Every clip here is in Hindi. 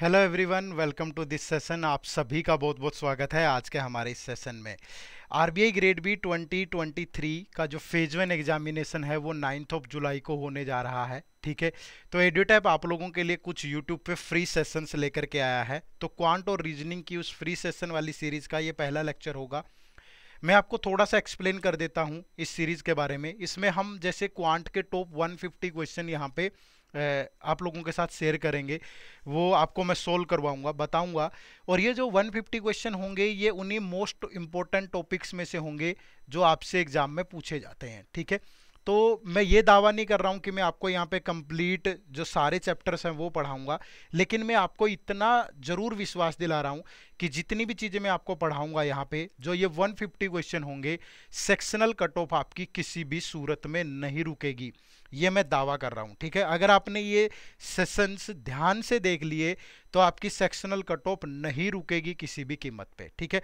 hello everyone welcome to this session आप सभी का बहुत बहुत स्वागत है आज के हमारे इस सेशन में आरबीआई ग्रेड बी 2023 का जो फेज वन एग्जामिनेशन है वो नाइन्थ ऑफ जुलाई को होने जा रहा है ठीक है तो एडियोटैप आप लोगों के लिए कुछ यूट्यूब पे फ्री सेशंस लेकर के आया है तो क्वांट और रीजनिंग की उस फ्री सेशन वाली सीरीज़ का ये पहला लेक्चर होगा मैं आपको थोड़ा सा एक्सप्लेन कर देता हूँ इस सीरीज़ के बारे में इसमें हम जैसे क्वांट के टॉप 150 क्वेश्चन यहाँ पे आप लोगों के साथ शेयर करेंगे वो आपको मैं सोल्व करवाऊंगा बताऊंगा और ये जो 150 क्वेश्चन होंगे ये उन्हीं मोस्ट इम्पोर्टेंट टॉपिक्स में से होंगे जो आपसे एग्ज़ाम में पूछे जाते हैं ठीक है तो मैं ये दावा नहीं कर रहा हूँ कि मैं आपको यहाँ पे कंप्लीट जो सारे चैप्टर्स हैं वो पढ़ाऊँगा लेकिन मैं आपको इतना ज़रूर विश्वास दिला रहा हूँ कि जितनी भी चीज़ें मैं आपको पढ़ाऊँगा यहाँ पे जो ये 150 क्वेश्चन होंगे सेक्शनल कट ऑफ आपकी किसी भी सूरत में नहीं रुकेगी ये मैं दावा कर रहा हूँ ठीक है अगर आपने ये सेशंस ध्यान से देख लिए तो आपकी सेक्शनल कट ऑफ नहीं रुकेगी किसी भी कीमत पे ठीक है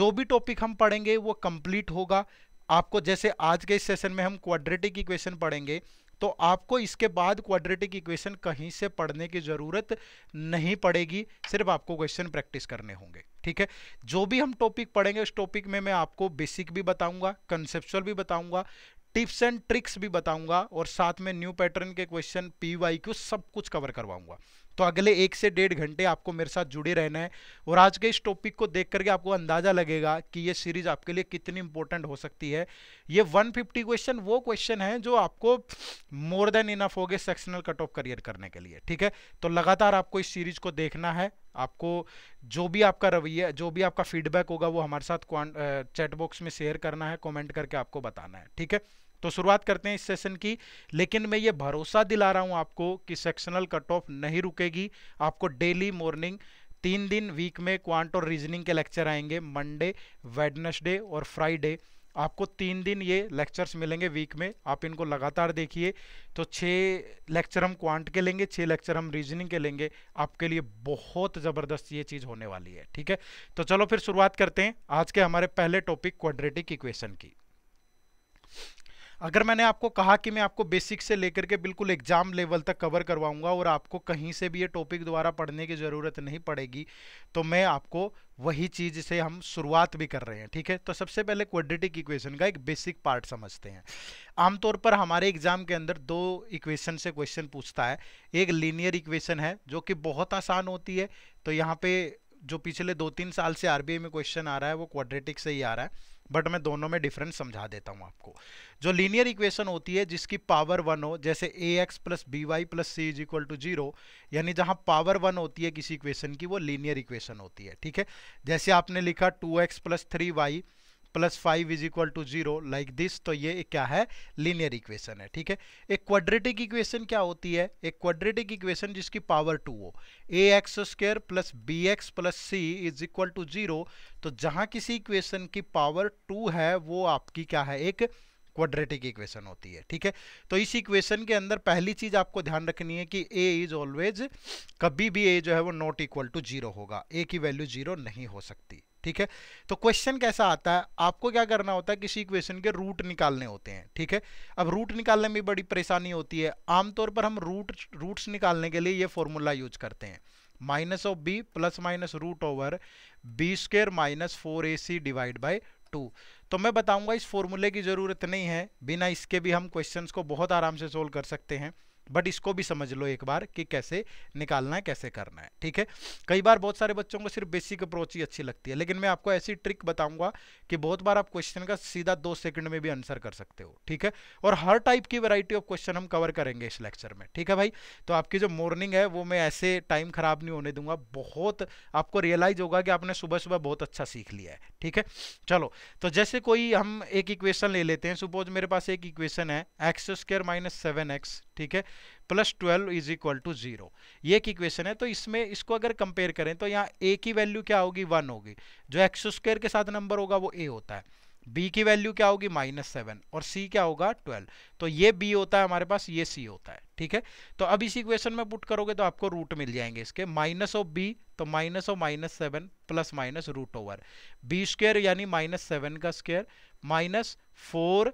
जो भी टॉपिक हम पढ़ेंगे वो कंप्लीट होगा आपको जैसे आज के इस सेशन में हम क्वाड्रेटिक इक्वेशन पढ़ेंगे तो आपको इसके बाद क्वाड्रेटिक इक्वेशन कहीं से पढ़ने की ज़रूरत नहीं पड़ेगी सिर्फ आपको क्वेश्चन प्रैक्टिस करने होंगे ठीक है जो भी हम टॉपिक पढ़ेंगे उस टॉपिक में मैं आपको बेसिक भी बताऊंगा कंसेप्चुअल भी बताऊंगा टिप्स एंड ट्रिक्स भी बताऊंगा और साथ में न्यू पैटर्न के क्वेश्चन पी वाई क्यू सब कुछ कवर करवाऊंगा तो अगले एक से डेढ़ घंटे आपको मेरे साथ जुड़े रहना है और आज के इस टॉपिक को देख करके आपको अंदाज़ा लगेगा कि ये सीरीज आपके लिए कितनी इंपॉर्टेंट हो सकती है ये 150 क्वेश्चन वो क्वेश्चन है जो आपको मोर देन इनफ गए सेक्शनल कट ऑफ करियर करने के लिए ठीक है तो लगातार आपको इस सीरीज को देखना है आपको जो भी आपका रवैया जो भी आपका फीडबैक होगा वो हमारे साथ चैट बॉक्स में शेयर करना है कॉमेंट करके आपको बताना है ठीक है तो शुरुआत करते हैं इस सेशन की लेकिन मैं ये भरोसा दिला रहा हूँ आपको कि सेक्शनल कट ऑफ नहीं रुकेगी आपको डेली मॉर्निंग तीन दिन वीक में क्वांट और रीजनिंग के लेक्चर आएंगे मंडे वेडनसडे और फ्राइडे आपको तीन दिन ये लेक्चर्स मिलेंगे वीक में आप इनको लगातार देखिए तो छः लेक्चर हम क्वांट के लेंगे छः लेक्चर हम रीजनिंग के लेंगे आपके लिए बहुत ज़बरदस्त ये चीज़ होने वाली है ठीक है तो चलो फिर शुरुआत करते हैं आज के हमारे पहले टॉपिक क्वाड्रेटिक इक्वेशन की अगर मैंने आपको कहा कि मैं आपको बेसिक से लेकर के बिल्कुल एग्जाम लेवल तक कवर करवाऊंगा और आपको कहीं से भी ये टॉपिक द्वारा पढ़ने की ज़रूरत नहीं पड़ेगी तो मैं आपको वही चीज़ से हम शुरुआत भी कर रहे हैं ठीक है तो सबसे पहले क्वाड्रेटिक इक्वेशन का एक बेसिक पार्ट समझते हैं आमतौर पर हमारे एग्जाम के अंदर दो इक्वेशन से क्वेश्चन पूछता है एक लीनियर इक्वेशन है जो कि बहुत आसान होती है तो यहाँ पे जो पिछले दो तीन साल से आरबीआई में क्वेश्चन आ रहा है वो क्वाड्रेटिक से ही आ रहा है बट मैं दोनों में डिफरेंस समझा देता हूँ आपको जो लीनियर इक्वेशन होती है जिसकी पावर वन हो जैसे A X plus B Y plus C is equal to zero यानी जहाँ पावर वन होती है किसी इक्वेशन की वो लीनियर इक्वेशन होती है ठीक है जैसे आपने लिखा two X plus three Y plus five is equal to zero like this तो ये क्या है लीनियर इक्वेशन है ठीक है एक क्वाड्रेटिक इक्वेशन क्या होती है एक क्वाड्रेटिक इक्वेशन जिसकी पावर टू हो A x square plus B x plus C is equal to zero तो जहाँ किसी इक्वेशन की पावर टू है वो आपकी क्या है एक क्वाड्रेटिक इक्वेशन होती है ठीक है तो इस इक्वेशन के अंदर पहली चीज आपको ध्यान रखनी है कि ए इज ऑलवेज कभी भी ए जो है वो नॉट इक्वल टू जीरो होगा ए की वैल्यू जीरो नहीं हो सकती ठीक है तो क्वेश्चन कैसा आता है आपको क्या करना होता है किसी इक्वेशन के रूट निकालने होते हैं ठीक है अब रूट निकालने में बड़ी परेशानी होती है आमतौर पर हम रूट रूट्स निकालने के लिए ये फॉर्मूला यूज करते हैं minus of B plus minus root over B square minus four A C divide by two तो मैं बताऊंगा इस फॉर्मूले की ज़रूरत नहीं है बिना इसके भी हम क्वेश्चंस को बहुत आराम से सोल्व कर सकते हैं बट इसको भी समझ लो एक बार कि कैसे निकालना है कैसे करना है ठीक है कई बार बहुत सारे बच्चों को सिर्फ बेसिक अप्रोच ही अच्छी लगती है लेकिन मैं आपको ऐसी ट्रिक बताऊंगा कि बहुत बार आप क्वेश्चन का सीधा दो सेकंड में भी आंसर कर सकते हो ठीक है और हर टाइप की वैरायटी ऑफ क्वेश्चन हम कवर करेंगे इस लेक्चर में ठीक है भाई तो आपकी जो मॉर्निंग है वो मैं ऐसे टाइम खराब नहीं होने दूंगा बहुत आपको रियलाइज होगा कि आपने सुबह सुबह बहुत अच्छा सीख लिया है ठीक है चलो तो जैसे कोई हम एक इक्वेशन ले लेते हैं सुपोज मेरे पास एक इक्वेशन है x square minus seven X ठीक है plus twelve is equal to zero ये एक इक्वेशन है तो इसमें इसको अगर कंपेयर करें तो यहाँ ए की वैल्यू क्या होगी वन होगी जो एक्स स्क्वेयर के साथ नंबर होगा वो ए होता है बी की वैल्यू क्या होगी माइनस सेवन और सी क्या होगा ट्वेल्व तो ये बी होता है हमारे पास ये सी होता है ठीक है तो अब इसी इक्वेशन में पुट करोगे तो आपको रूट मिल जाएंगे इसके माइनस ऑफ बी तो minus of minus seven plus minus root over B square यानी माइनस सेवन का स्क्वेयर माइनस फोर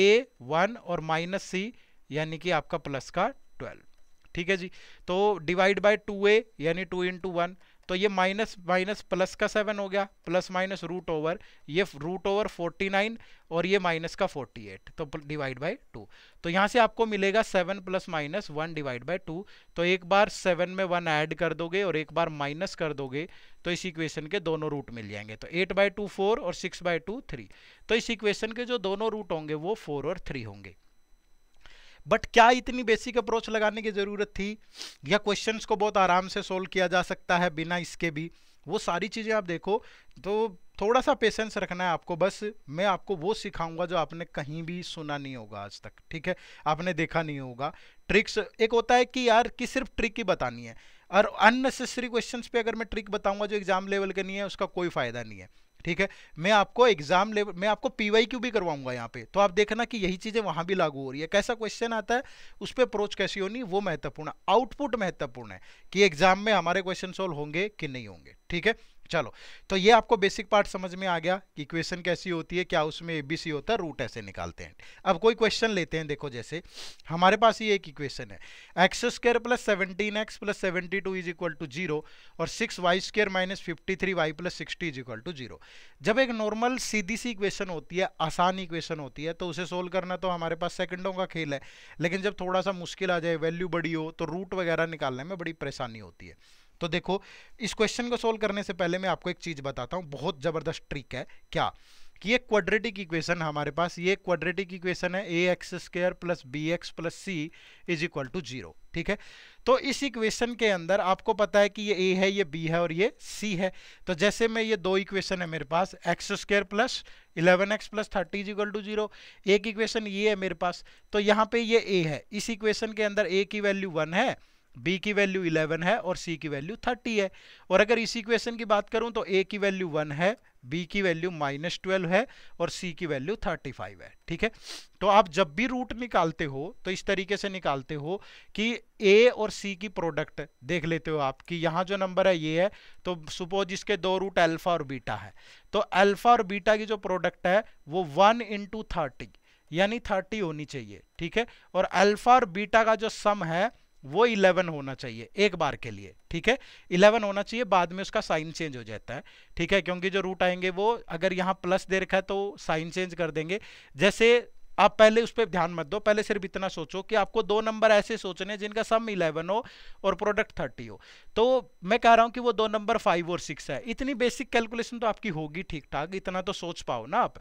ए वन और माइनस सी यानी कि आपका प्लस का ट्वेल्व ठीक है जी तो डिवाइड बाय टू ए यानी टू इंटू वन तो ये माइनस माइनस प्लस का सेवन हो गया प्लस माइनस रूट ओवर ये रूट ओवर फोर्टी नाइन और ये माइनस का फोर्टी एट तो डिवाइड बाय टू तो यहाँ से आपको मिलेगा seven plus minus one divide by two तो एक बार सेवन में वन ऐड कर दोगे और एक बार माइनस कर दोगे तो इस इक्वेशन के दोनों रूट मिल जाएंगे तो एट बाय टू फोर और सिक्स बाय टू थ्री तो इस इक्वेशन के जो दोनों रूट होंगे वो फोर और थ्री होंगे बट क्या इतनी बेसिक अप्रोच लगाने की ज़रूरत थी या क्वेश्चंस को बहुत आराम से सोल्व किया जा सकता है बिना इसके भी वो सारी चीज़ें आप देखो तो थोड़ा सा पेशेंस रखना है आपको बस मैं आपको वो सिखाऊंगा जो आपने कहीं भी सुना नहीं होगा आज तक ठीक है आपने देखा नहीं होगा ट्रिक्स एक होता है कि यार कि सिर्फ ट्रिक ही बतानी है और अननेसेसरी क्वेश्चंस पे अगर मैं ट्रिक बताऊंगा जो एग्जाम लेवल के नहीं है उसका कोई फायदा नहीं है ठीक है मैं आपको एग्जाम लेवल मैं आपको पीवाई क्यू भी करवाऊंगा यहाँ पे तो आप देखना कि यही चीज़ें वहां भी लागू हो रही है कैसा क्वेश्चन आता है उस पर अप्रोच कैसी होनी वो महत्वपूर्ण आउटपुट महत्वपूर्ण है कि एग्जाम में हमारे क्वेश्चन सोल्व होंगे कि नहीं होंगे ठीक है चलो तो ये आपको बेसिक पार्ट समझ में आ गया कि इक्वेशन कैसी होती है क्या उसमें एबीसी होता है रूट ऐसे निकालते हैं अब कोई क्वेश्चन लेते हैं देखो जैसे हमारे पास ये एक इक्वेशन है x square plus seventeen X plus seventy two is equal to zero और six Y square minus fifty three Y plus sixty is equal to zero जब एक नॉर्मल सीधी सी इक्वेशन होती है आसान इक्वेशन होती है तो उसे सोल्व करना तो हमारे पास सेकंडों का खेल है लेकिन जब थोड़ा सा मुश्किल आ जाए वैल्यू बड़ी हो तो रूट वगैरह निकालने में बड़ी परेशानी होती है तो देखो इस क्वेश्चन को सोल्व करने से पहले मैं आपको एक चीज़ बताता हूँ बहुत ज़बरदस्त ट्रिक है क्या कि ये क्वाड्रेटिक इक्वेशन हमारे पास ये क्वाड्रेटिक इक्वेशन है ए x square plus B x plus C is equal to zero ठीक है तो इस इक्वेशन के अंदर आपको पता है कि ये ए है ये बी है और ये सी है तो जैसे मैं ये दो इक्वेशन है मेरे पास X square plus eleven X plus thirty is equal to zero एक इक्वेशन ये है मेरे पास तो यहाँ पे ये ए है इस इक्वेशन के अंदर ए की वैल्यू वन है बी की वैल्यू 11 है और सी की वैल्यू 30 है और अगर इस इक्वेशन की बात करूं तो ए की वैल्यू 1 है बी की वैल्यू माइनस ट्वेल्व है और सी की वैल्यू 35 है ठीक है तो आप जब भी रूट निकालते हो तो इस तरीके से निकालते हो कि ए और सी की प्रोडक्ट देख लेते हो आप कि यहाँ जो नंबर है ये है तो सुपोज इसके दो रूट एल्फा और बीटा है तो एल्फा और बीटा की जो प्रोडक्ट है वो वन इंटू यानी थर्टी होनी चाहिए ठीक है और अल्फा और बीटा का जो सम है वो 11 होना चाहिए एक बार के लिए ठीक है 11 होना चाहिए बाद में उसका साइन चेंज हो जाता है ठीक है क्योंकि जो रूट आएंगे वो अगर यहाँ प्लस दे रखा है तो साइन चेंज कर देंगे जैसे आप पहले उस पर ध्यान मत दो पहले सिर्फ इतना सोचो कि आपको दो नंबर ऐसे सोचने जिनका सम 11 हो और प्रोडक्ट 30 हो तो मैं कह रहा हूं कि वो दो नंबर फाइव और सिक्स है इतनी बेसिक कैलकुलेशन तो आपकी होगी ठीक ठाक इतना तो सोच पाओ ना आप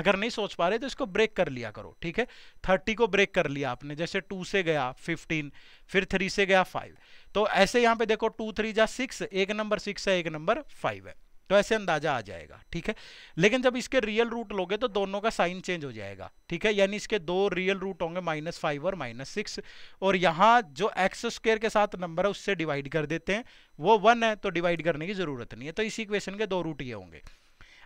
अगर नहीं सोच पा रहे तो इसको ब्रेक कर लिया करो ठीक है थर्टी को ब्रेक कर लिया आपने जैसे टू से गया फिफ्टीन फिर थ्री से गया फाइव तो ऐसे यहां पे देखो टू थ्री जा 6 एक नंबर 6 है एक नंबर फाइव है तो ऐसे अंदाजा आ जाएगा ठीक है लेकिन जब इसके रियल रूट लोगे तो दोनों का साइन चेंज हो जाएगा ठीक है यानी इसके दो रियल रूट होंगे माइनस फाइव और माइनस सिक्स और यहाँ जो एक्स स्क्वेयर के साथ नंबर है उससे डिवाइड कर देते हैं वो वन है तो डिवाइड करने की जरूरत नहीं है तो इसी क्वेश्चन के दो रूट ये होंगे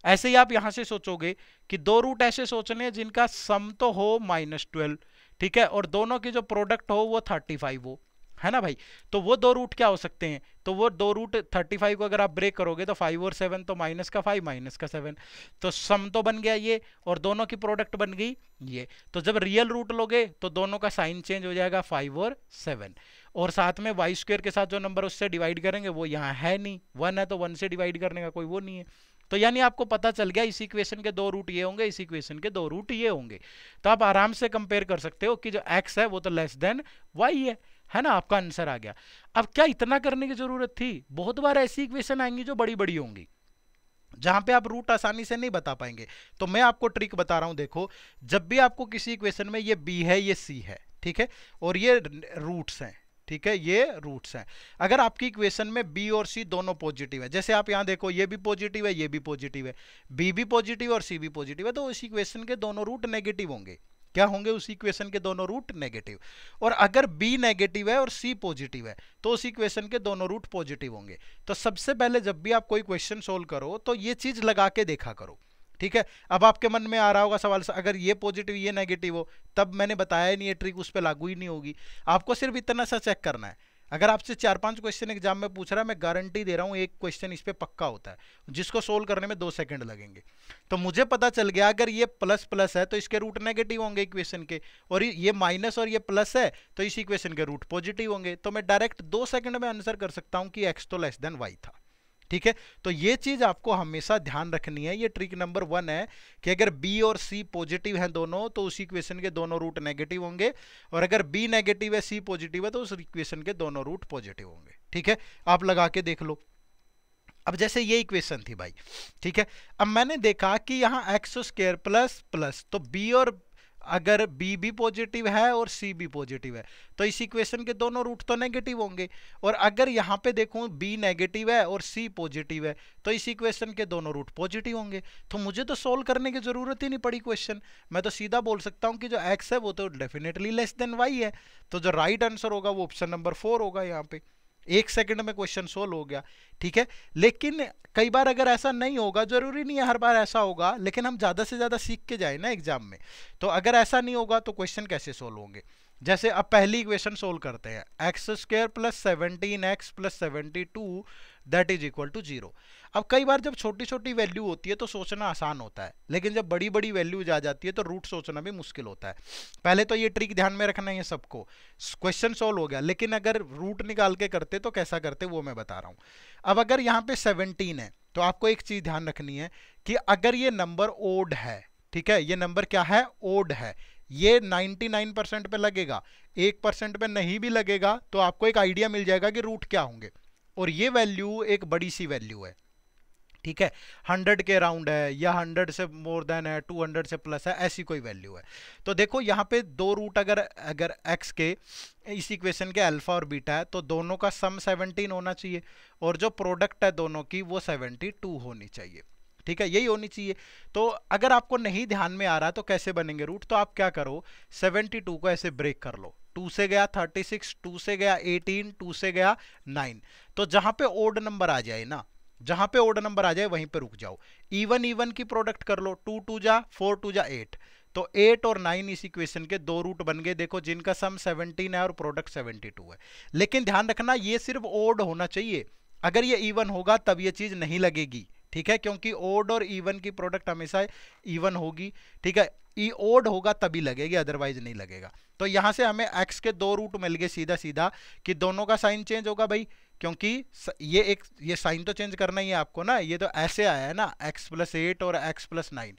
ऐसे ही आप यहां से सोचोगे कि दो रूट ऐसे सोचने हैं जिनका सम तो हो माइनस ट्वेल्व ठीक है और दोनों की जो प्रोडक्ट हो वो थर्टी फाइव हो है ना भाई तो वो दो रूट क्या हो सकते हैं तो वो दो रूट थर्टी फाइव को अगर आप ब्रेक करोगे तो फाइव और सेवन तो माइनस का फाइव माइनस का सेवन तो सम तो बन गया ये और दोनों की प्रोडक्ट बन गई ये तो जब रियल रूट लोगे तो दोनों का साइन चेंज हो जाएगा फाइव और सेवन और साथ में वाई स्क्वेयर के साथ जो नंबर उससे डिवाइड करेंगे वो यहाँ है नहीं वन है तो वन से डिवाइड करने का कोई वो नहीं है तो यानी आपको पता चल गया इस इक्वेशन के दो रूट ये होंगे इस इक्वेशन के दो रूट ये होंगे तो आप आराम से कंपेयर कर सकते हो कि जो एक्स है वो तो लेस देन वाई है है ना आपका आंसर आ गया अब क्या इतना करने की जरूरत थी बहुत बार ऐसी इक्वेशन आएंगी जो बड़ी बड़ी होंगी जहां पे आप रूट आसानी से नहीं बता पाएंगे तो मैं आपको ट्रिक बता रहा हूं देखो जब भी आपको किसी इक्वेशन में ये बी है ये सी है ठीक है और ये रूट्स हैं ठीक है ये रूट्स हैं अगर आपकी इक्वेशन में बी और सी दोनों पॉजिटिव है जैसे आप यहाँ देखो ये भी पॉजिटिव है ये भी पॉजिटिव है बी भी पॉजिटिव और सी भी पॉजिटिव है तो उस इक्वेशन के दोनों रूट नेगेटिव होंगे क्या होंगे उस इक्वेशन के दोनों रूट नेगेटिव और अगर बी नेगेटिव है और सी पॉजिटिव है तो उस इक्वेशन के दोनों रूट पॉजिटिव होंगे तो सबसे पहले जब भी आप कोई क्वेश्चन सोल्व करो तो ये चीज़ लगा के देखा करो ठीक है अब आपके मन में आ रहा होगा सवाल अगर ये पॉजिटिव ये नेगेटिव हो तब मैंने बताया नहीं ये ट्रिक उस पर लागू ही नहीं होगी आपको सिर्फ इतना सा चेक करना है अगर आपसे चार पांच क्वेश्चन एग्जाम में पूछ रहा है मैं गारंटी दे रहा हूँ एक क्वेश्चन इस पर पक्का होता है जिसको सोल्व करने में दो सेकंड लगेंगे तो मुझे पता चल गया अगर ये प्लस प्लस है तो इसके रूट नेगेटिव होंगे इक्वेशन के और ये माइनस और ये प्लस है तो इस इक्वेशन के रूट पॉजिटिव होंगे तो मैं डायरेक्ट दो सेकंड में आंसर कर सकता हूँ कि एक्स तो लेस देन वाई था ठीक है तो ये चीज आपको हमेशा ध्यान रखनी है ये ट्रिक नंबर वन है कि अगर बी और सी पॉजिटिव हैं दोनों तो उस इक्वेशन के दोनों रूट नेगेटिव होंगे और अगर बी नेगेटिव है सी पॉजिटिव है तो उस इक्वेशन के दोनों रूट पॉजिटिव होंगे ठीक है आप लगा के देख लो अब जैसे ये इक्वेशन थी भाई ठीक है अब मैंने देखा कि यहाँ एक्स स्केयर प्लस प्लस तो बी और अगर बी भी पॉजिटिव है और सी भी पॉजिटिव है तो इस इक्वेशन के दोनों रूट तो नेगेटिव होंगे और अगर यहाँ पे देखूँ बी नेगेटिव है और सी पॉजिटिव है तो इस इक्वेशन के दोनों रूट पॉजिटिव होंगे तो मुझे तो सोल्व करने की ज़रूरत ही नहीं पड़ी क्वेश्चन मैं तो सीधा बोल सकता हूँ कि जो एक्स है वो तो डेफिनेटली लेस देन वाई है तो जो राइट right आंसर होगा वो ऑप्शन नंबर फोर होगा यहाँ पर एक सेकंड में क्वेश्चन सोल्व हो गया ठीक है लेकिन कई बार अगर ऐसा नहीं होगा जरूरी नहीं है हर बार ऐसा होगा लेकिन हम ज़्यादा से ज़्यादा सीख के जाए ना एग्जाम में तो अगर ऐसा नहीं होगा तो क्वेश्चन कैसे सोल्व होंगे जैसे अब पहली इक्वेशन सोल्व करते हैं X square plus seventeen X plus seventy two that is equal to zero अब कई बार जब छोटी छोटी वैल्यू होती है तो सोचना आसान होता है लेकिन जब बड़ी बड़ी वैल्यूज आ जाती है तो रूट सोचना भी मुश्किल होता है पहले तो ये ट्रिक ध्यान में रखना है सबको क्वेश्चन सोल्व हो गया लेकिन अगर रूट निकाल के करते तो कैसा करते वो मैं बता रहा हूँ अब अगर यहाँ पे सेवनटीन है तो आपको एक चीज़ ध्यान रखनी है कि अगर ये नंबर ओड है ठीक है ये नंबर क्या है ओड है ये 99 परसेंट लगेगा एक परसेंट नहीं भी लगेगा तो आपको एक आइडिया मिल जाएगा कि रूट क्या होंगे और ये वैल्यू एक बड़ी सी वैल्यू है ठीक है हंड्रेड के अराउंड है या हंड्रेड से मोर देन है टू हंड्रेड से प्लस है ऐसी कोई वैल्यू है तो देखो यहाँ पे दो रूट अगर अगर एक्स के इस इक्वेशन के अल्फा और बीटा है तो दोनों का सम सेवनटीन होना चाहिए और जो प्रोडक्ट है दोनों की वो सेवनटी टू होनी चाहिए ठीक है यही होनी चाहिए तो अगर आपको नहीं ध्यान में आ रहा तो कैसे बनेंगे रूट तो आप क्या करो टू को ऐसे ब्रेक कर लो टू से गया 36 टू से गया 18 टू से गया 9 तो जहां पे ओड नंबर आ जाए ना जहां पे ऑर्डर नंबर आ जाए वहीं पे रुक जाओ इवन इवन की प्रोडक्ट कर लो टू टू जा फोर टू जा एट तो एट और नाइन इस इक्वेशन के दो रूट बन गए देखो जिनका सम सेवनटीन है और प्रोडक्ट सेवनटी टू है लेकिन ध्यान रखना ये सिर्फ ओड होना चाहिए अगर ये इवन होगा तब ये चीज़ नहीं लगेगी ठीक है क्योंकि ओड और इवन की प्रोडक्ट हमेशा इवन होगी ठीक है ई ओड होगा तभी लगेगी अदरवाइज नहीं लगेगा तो यहां से हमें एक्स के दो रूट मिल गए सीधा सीधा कि दोनों का साइन चेंज होगा भाई क्योंकि ये एक ये साइन तो चेंज करना ही है आपको ना ये तो ऐसे आया है ना एक्स प्लस एट और एक्स प्लस नाइन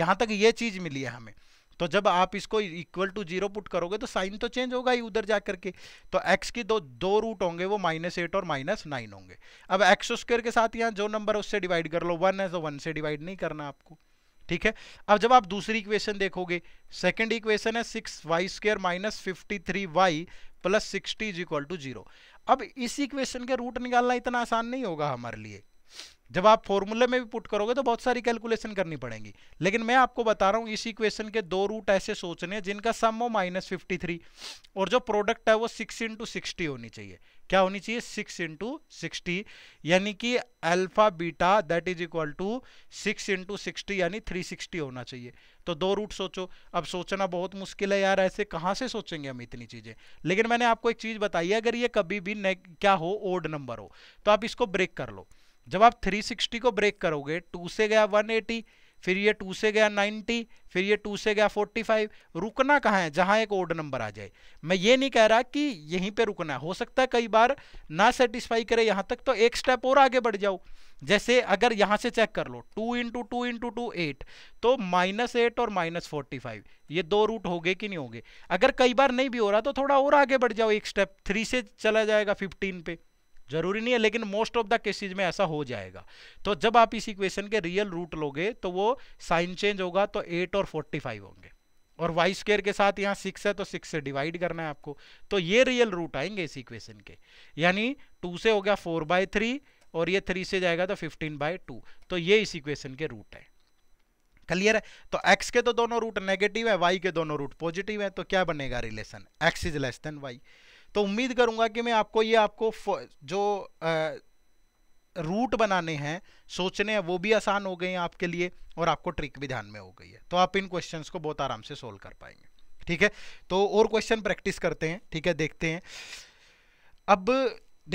यहाँ तक ये चीज़ मिली है हमें तो जब आप इसको इक्वल टू जीरो पुट करोगे तो साइन तो चेंज होगा ही उधर जा करके तो एक्स की दो दो रूट होंगे वो माइनस एट और माइनस नाइन होंगे अब एक्स स्क्वेयर के साथ यहाँ जो नंबर उससे डिवाइड कर लो वन है तो वन से डिवाइड नहीं करना आपको ठीक है अब जब आप दूसरी इक्वेशन देखोगे सेकंड इक्वेशन है six Y square minus fifty three Y plus sixty is equal to zero अब इस इक्वेशन के रूट निकालना इतना आसान नहीं होगा हमारे लिए जब आप फॉर्मूले में भी पुट करोगे तो बहुत सारी कैलकुलेशन करनी पड़ेगी लेकिन मैं आपको बता रहा हूँ इस इक्वेशन के दो रूट ऐसे सोचने हैं जिनका सम हो माइनस फिफ्टी थ्री और जो प्रोडक्ट है वो सिक्स इंटू सिक्सटी होनी चाहिए क्या होनी चाहिए सिक्स इंटू सिक्सटी यानी कि alpha beta that is equal to six into sixty यानी थ्री सिक्सटी होना चाहिए तो दो रूट सोचो अब सोचना बहुत मुश्किल है यार ऐसे कहाँ से सोचेंगे हम इतनी चीज़ें लेकिन मैंने आपको एक चीज़ बताई है अगर ये कभी भी क्या हो ओड नंबर हो तो आप इसको ब्रेक कर लो जब आप सिक्सटी को ब्रेक करोगे टू से गया एटी फिर ये टू से गया नाइन्टी फिर ये टू से गया फोर्टी फाइव रुकना कहाँ है जहाँ एक ओड नंबर आ जाए मैं ये नहीं कह रहा कि यहीं पे रुकना है हो सकता है कई बार ना सेटिस्फाई करे यहाँ तक तो एक स्टेप और आगे बढ़ जाओ जैसे अगर यहाँ से चेक कर लो two into two into two eight तो माइनस एट और माइनस फोर्टी फाइव ये दो रूट हो गए कि नहीं हो गए अगर कई बार नहीं भी हो रहा तो थोड़ा और आगे बढ़ जाओ एक स्टेप थ्री से चला जाएगा फिफ्टीन पे जरूरी नहीं है लेकिन मोस्ट ऑफ द केसेज में ऐसा हो जाएगा तो जब आप इस इक्वेशन के रियल रूट लोगे तो वो साइन चेंज होगा तो एट और फोर्टी फाइव होंगे और वाई स्क्वेयर के साथ यहाँ सिक्स है तो सिक्स से डिवाइड करना है आपको तो ये रियल रूट आएंगे इस इक्वेशन के यानी टू से हो गया फोर बाय थ्री और ये थ्री से जाएगा तो फिफ्टीन बाय टू तो ये इस इक्वेशन के रूट है क्लियर है तो x के तो दोनों रूट नेगेटिव है y के दोनों रूट पॉजिटिव है तो क्या बनेगा relation x is less than y तो उम्मीद करूंगा कि मैं आपको ये आपको जो आ, रूट बनाने हैं सोचने हैं वो भी आसान हो गए हैं आपके लिए और आपको ट्रिक भी ध्यान में हो गई है तो आप इन क्वेश्चन को बहुत आराम से सोल्व कर पाएंगे ठीक है तो और क्वेश्चन प्रैक्टिस करते हैं ठीक है देखते हैं अब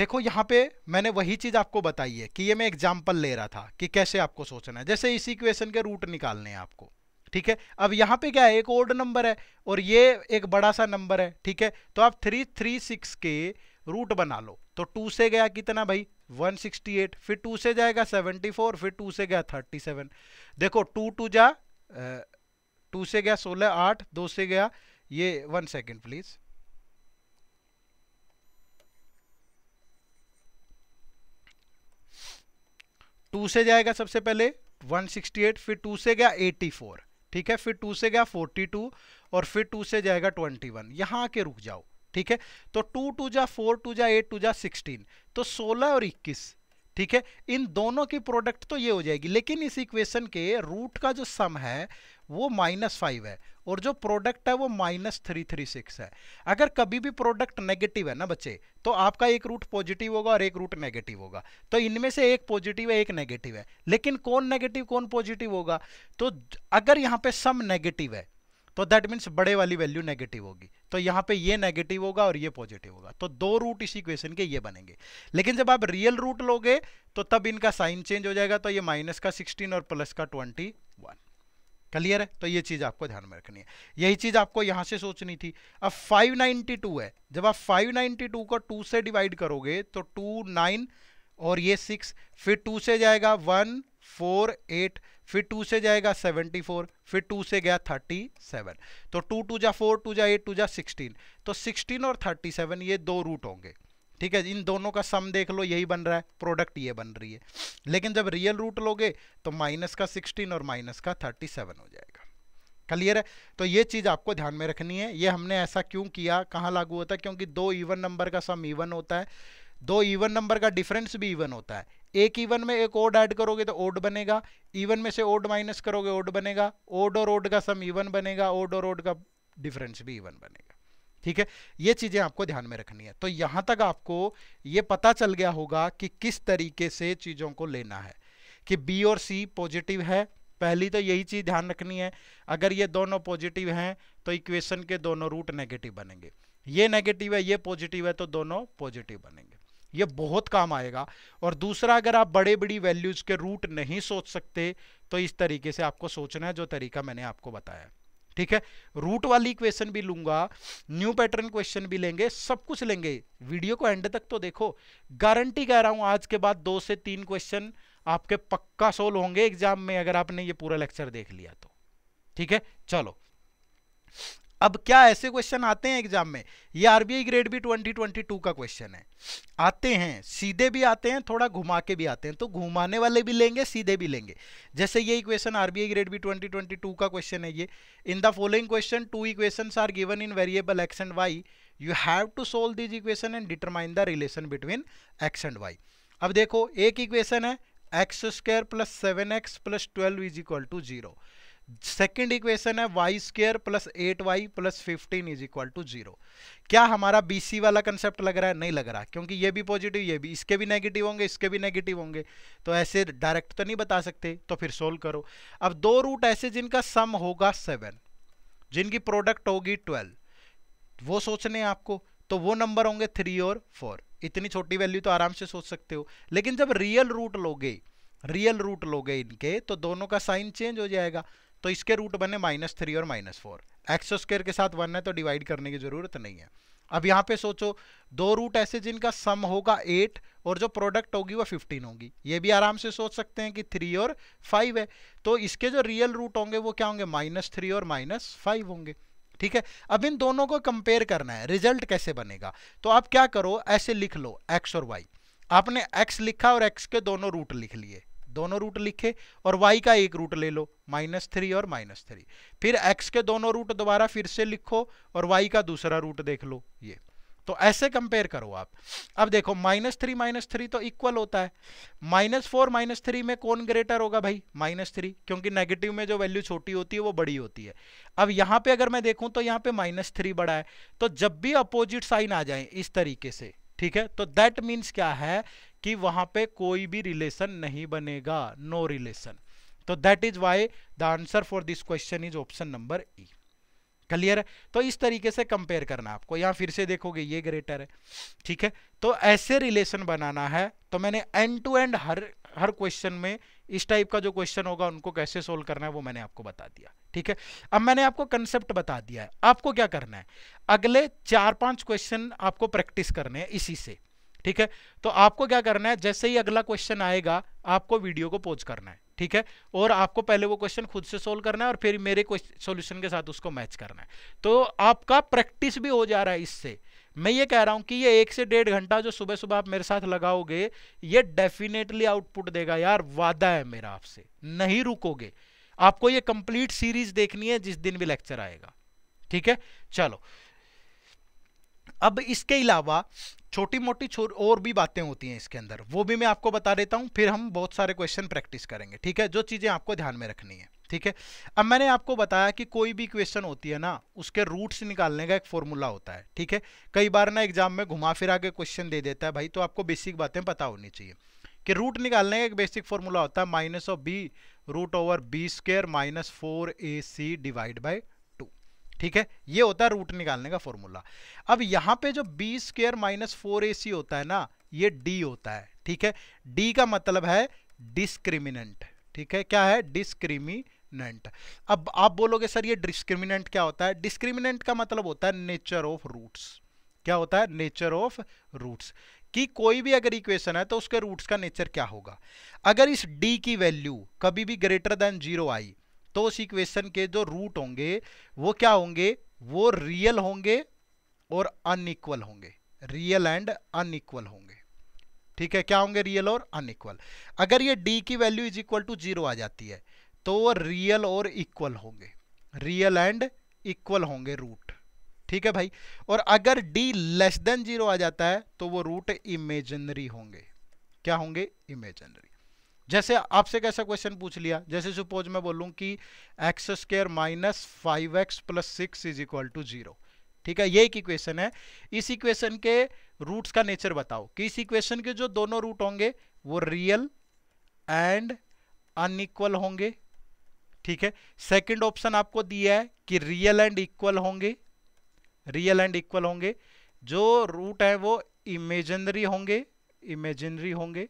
देखो यहाँ पे मैंने वही चीज़ आपको बताई है कि ये मैं एग्जाम्पल ले रहा था कि कैसे आपको सोचना है जैसे इसी क्वेश्चन के रूट निकालने हैं आपको ठीक है अब यहाँ पे क्या है एक ओड नंबर है और ये एक बड़ा सा नंबर है ठीक है तो आप थ्री थ्री सिक्स के रूट बना लो तो टू से गया कितना भाई 168 फिर टू से जाएगा 74 फिर टू से गया 37 देखो टू टू जा टू से गया 16 आठ दो से गया ये वन सेकेंड प्लीज टू से जाएगा सबसे पहले 168 फिर टू से गया 84 ठीक है फिर टू से गया फोर्टी टू और फिर टू से जाएगा ट्वेंटी वन यहाँ आके रुक जाओ ठीक है तो टू टू जा फोर टू जा एट टू जा सिक्सटीन तो सोलह और इक्कीस ठीक है इन दोनों की प्रोडक्ट तो ये हो जाएगी लेकिन इस इक्वेशन के रूट का जो सम है वो माइनस फाइव है और जो प्रोडक्ट है वो माइनस थ्री थ्री सिक्स है अगर कभी भी प्रोडक्ट नेगेटिव है ना बच्चे तो आपका एक रूट पॉजिटिव होगा और एक रूट नेगेटिव होगा तो इनमें से एक पॉजिटिव है एक नेगेटिव है लेकिन कौन नेगेटिव कौन पॉजिटिव होगा तो अगर यहाँ पे सम नेगेटिव है तो दैट मीन्स बड़े वाली वैल्यू नेगेटिव होगी तो यहाँ पे ये नेगेटिव होगा और ये पॉजिटिव होगा तो दो रूट इसी क्वेश्चन के ये बनेंगे लेकिन जब आप रियल रूट लोगे तो तब इनका साइन चेंज हो जाएगा तो ये माइनस का 16 और प्लस का 21 क्लियर है तो ये चीज़ आपको ध्यान में रखनी है यही चीज़ आपको यहाँ से सोचनी थी अब 592 है जब आप 592 को 2 से डिवाइड करोगे तो 2 9 और ये 6 फिर 2 से जाएगा वन फोर एट फिर टू से जाएगा सेवेंटी फोर फिर टू से गया थर्टी सेवन तो टू टू जा फोर टू जा एट टू जा सिक्सटीन तो सिक्सटीन और थर्टी सेवन ये दो रूट होंगे ठीक है इन दोनों का सम देख लो यही बन रहा है प्रोडक्ट ये बन रही है लेकिन जब रियल रूट लोगे तो माइनस का सिक्सटीन और माइनस का थर्टी सेवन हो जाएगा क्लियर है तो ये चीज़ आपको ध्यान में रखनी है ये हमने ऐसा क्यों किया कहाँ लागू होता है क्योंकि दो इवन नंबर का सम इवन होता है दो इवन नंबर का डिफरेंस भी इवन होता है एक ईवन में एक ओड ऐड करोगे तो ओड बनेगा इवन में से ओड माइनस करोगे ओड बनेगा ओड और ओड का सम ईवन बनेगा ओड और ओड का डिफरेंस भी ईवन बनेगा ठीक है ये चीज़ें आपको ध्यान में रखनी है तो यहां तक आपको ये पता चल गया होगा कि किस तरीके से चीज़ों को लेना है कि बी और सी पॉजिटिव है पहली तो यही चीज़ ध्यान रखनी है अगर ये दोनों पॉजिटिव हैं तो इक्वेशन के दोनों रूट नेगेटिव बनेंगे ये नेगेटिव है ये पॉजिटिव है तो दोनों पॉजिटिव बनेंगे ये बहुत काम आएगा और दूसरा अगर आप बड़े बड़ी वैल्यूज़ के रूट नहीं सोच सकते तो इस तरीके से आपको सोचना है जो तरीका मैंने आपको बताया ठीक है रूट वाली क्वेश्चन भी लूंगा न्यू पैटर्न क्वेश्चन भी लेंगे सब कुछ लेंगे वीडियो को एंड तक तो देखो गारंटी कह रहा हूं आज के बाद दो से तीन क्वेश्चन आपके पक्का सोल्व होंगे एग्जाम में अगर आपने ये पूरा लेक्चर देख लिया तो ठीक है चलो अब क्या ऐसे क्वेश्चन आते हैं एग्जाम में ये आरबीआई ग्रेड भी 2022 का क्वेश्चन है आते हैं सीधे भी आते हैं थोड़ा घुमा के भी आते हैं तो घुमाने वाले भी लेंगे सीधे भी लेंगे जैसे ये इक्वेशन आरबीआई ग्रेड भी 2022 का क्वेश्चन है ये in the following question two equation are given in variable x and y you have to solve these equation and determine the relation between x and y अब देखो एक इक्वेशन है x square plus seven x plus twelve is equal to zero second equation है y square plus eight y plus fifteen is equal to zero क्या हमारा बीसी वाला कंसेप्ट लग रहा है नहीं लग रहा क्योंकि ये भी पॉजिटिव ये भी इसके भी नेगेटिव होंगे इसके भी नेगेटिव होंगे तो ऐसे डायरेक्ट तो नहीं बता सकते तो फिर सोल्व करो अब दो रूट ऐसे जिनका सम होगा सेवन जिनकी प्रोडक्ट होगी ट्वेल्व वो सोचने आपको तो वो नंबर होंगे थ्री और फोर इतनी छोटी वैल्यू तो आराम से सोच सकते हो लेकिन जब रियल रूट लोगे रियल रूट लोगे इनके तो दोनों का साइन चेंज हो जाएगा तो इसके रूट बने माइनस थ्री और माइनस फोर एक्स स्क्र के साथ वन है तो डिवाइड करने की ज़रूरत नहीं है अब यहाँ पे सोचो दो रूट ऐसे जिनका सम होगा एट और जो प्रोडक्ट होगी वो फिफ्टीन होगी ये भी आराम से सोच सकते हैं कि थ्री और फाइव है तो इसके जो रियल रूट होंगे वो क्या होंगे माइनस थ्री और माइनस फाइव होंगे ठीक है अब इन दोनों को कंपेयर करना है रिजल्ट कैसे बनेगा तो आप क्या करो ऐसे लिख लो एक्स और वाई आपने एक्स लिखा और एक्स के दोनों रूट लिख लिए दोनों रूट लिखे और y का एक रूट ले लो माइनस थ्री और माइनस थ्री फिर x के दोनों रूट दोबारा फिर से लिखो और y का दूसरा रूट देख लो ये तो ऐसे कंपेयर करो आप अब देखो माइनस थ्री माइनस थ्री तो इक्वल होता है माइनस फोर माइनस थ्री में कौन ग्रेटर होगा भाई माइनस थ्री क्योंकि नेगेटिव में जो वैल्यू छोटी होती है वो बड़ी होती है अब यहाँ पे अगर मैं देखूँ तो यहाँ पे माइनस थ्री बड़ा है तो जब भी अपोजिट साइन आ जाए इस तरीके से ठीक है तो दैट मीन्स क्या है कि वहां पे कोई भी रिलेशन नहीं बनेगा नो रिलेशन तो that is why the answer for this question is option number E clear है तो इस तरीके से कंपेयर करना आपको यहां फिर से देखोगे ये ग्रेटर है ठीक है तो ऐसे रिलेशन बनाना है तो मैंने एंड टू एंड हर हर क्वेश्चन में इस टाइप का जो क्वेश्चन होगा उनको कैसे सोल्व करना है वो मैंने आपको बता दिया ठीक है अब मैंने आपको कंसेप्ट बता दिया है आपको क्या करना है अगले चार पांच क्वेश्चन आपको प्रैक्टिस करने हैं इसी से ठीक है तो आपको क्या करना है जैसे ही अगला क्वेश्चन आएगा आपको वीडियो को पोज करना है ठीक है और आपको पहले वो क्वेश्चन खुद से सोल्व करना है और फिर मेरे सोल्यूशन के साथ उसको मैच करना है तो आपका प्रैक्टिस भी हो जा रहा है इससे मैं ये कह रहा हूँ कि ये एक से डेढ़ घंटा जो सुबह सुबह आप मेरे साथ लगाओगे ये डेफिनेटली आउटपुट देगा यार वादा है मेरा आपसे नहीं रुकोगे आपको ये कंप्लीट सीरीज देखनी है जिस दिन भी लेक्चर आएगा ठीक है चलो अब इसके अलावा छोटी मोटी और भी बातें होती हैं इसके अंदर वो भी मैं आपको बता देता हूँ फिर हम बहुत सारे क्वेश्चन प्रैक्टिस करेंगे ठीक है जो चीज़ें आपको ध्यान में रखनी है ठीक है अब मैंने आपको बताया कि कोई भी क्वेश्चन होती है ना उसके रूट्स निकालने का एक फॉर्मूला होता है ठीक है कई बार ना एग्जाम में घुमा फिरा के क्वेश्चन दे देता है भाई तो आपको बेसिक बातें पता होनी चाहिए कि रूट निकालने का एक बेसिक फॉर्मूला होता है minus of b root over b square minus four A C divide by ठीक है ये होता है रूट निकालने का फॉर्मूला अब यहाँ पे जो बी स्क्र माइनस फोर ए सी होता है ना ये डी होता है ठीक है डी का मतलब है डिस्क्रिमिनेंट ठीक है क्या है डिस्क्रिमिनेंट अब आप बोलोगे सर ये डिस्क्रिमिनेंट क्या होता है डिस्क्रिमिनेंट का मतलब होता है नेचर ऑफ रूट्स क्या होता है नेचर ऑफ रूट्स कि कोई भी अगर इक्वेशन है तो उसके रूट्स का नेचर क्या होगा अगर इस डी की वैल्यू कभी भी ग्रेटर देन जीरो आई तो उस इक्वेशन के जो रूट होंगे वो क्या होंगे वो रियल होंगे और अनइक्वल होंगे रियल एंड अनइक्वल होंगे ठीक है क्या होंगे रियल और अनइक्वल अगर ये डी की value is equal to zero आ जाती है तो वो रियल और इक्वल होंगे रियल एंड इक्वल होंगे रूट ठीक है भाई और अगर डी लेस देन जीरो आ जाता है तो वो रूट इमेजनरी होंगे क्या होंगे इमेजनरी जैसे आपसे कैसा क्वेश्चन पूछ लिया जैसे सपोज मैं बोलूं कि x square minus five x plus six is equal to zero ठीक है ये एक इक्वेशन है इस इक्वेशन के रूट्स का नेचर बताओ कि इस इक्वेशन के जो दोनों रूट होंगे वो रियल एंड अनइक्वल होंगे ठीक है सेकंड ऑप्शन आपको दिया है कि रियल एंड इक्वल होंगे रियल एंड इक्वल होंगे जो रूट है वो इमेजनरी होंगे इमेजनरी होंगे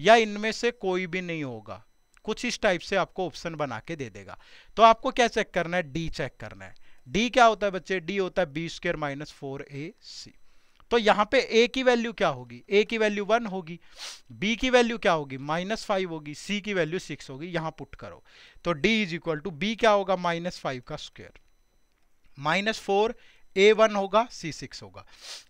या इनमें से कोई भी नहीं होगा कुछ इस टाइप से आपको ऑप्शन बना के दे देगा तो आपको क्या चेक करना है डी चेक करना है डी क्या होता है बच्चे डी होता है बी स्क्र माइनस फोर ए सी तो यहाँ पे ए की वैल्यू क्या होगी ए की वैल्यू वन होगी बी की वैल्यू क्या होगी माइनस फाइव होगी सी की वैल्यू सिक्स होगी यहाँ पुट करो तो D is equal to b क्या होगा माइनस फाइव का स्क्वेयर माइनस फोर ए वन होगा सी सिक्स होगा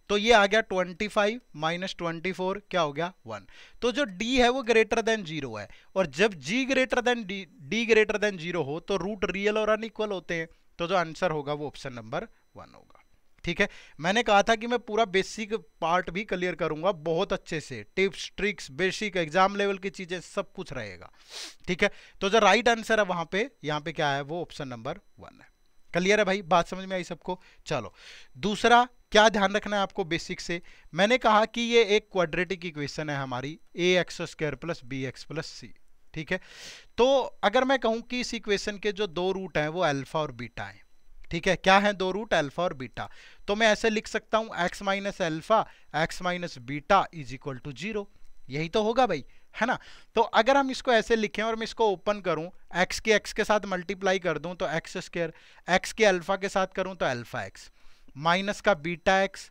तो ये आ गया twenty five minus twenty four क्या हो गया वन तो जो डी है वो ग्रेटर देन जीरो है और जब G greater than D D greater than zero हो तो रूट रियल और अनइक्वल होते हैं तो जो आंसर होगा वो ऑप्शन नंबर वन होगा ठीक है मैंने कहा था कि मैं पूरा बेसिक पार्ट भी क्लियर करूंगा बहुत अच्छे से tips tricks basic exam level की चीजें सब कुछ रहेगा ठीक है तो जो राइट आंसर है वहां पे यहाँ पे क्या है वो ऑप्शन नंबर वन है क्लियर है भाई बात समझ में आई सबको चलो दूसरा क्या ध्यान रखना है आपको बेसिक से मैंने कहा कि ये एक क्वाड्रेटिक इक्वेशन है हमारी a x square plus B x plus c ठीक है तो अगर मैं कहूं कि इस इक्वेशन के जो दो रूट हैं वो अल्फा और बीटा हैं ठीक है क्या है दो रूट अल्फा और बीटा तो मैं ऐसे लिख सकता हूं x minus alpha x minus beta is equal to zero यही तो होगा भाई है ना तो अगर हम इसको ऐसे लिखें और मैं इसको ओपन करूं एक्स के एक्स के साथ मल्टीप्लाई कर दूं तो एक्स स्क्र एक्स के अल्फ़ा के साथ करूं तो अल्फ़ा एक्स माइनस का बीटा एक्स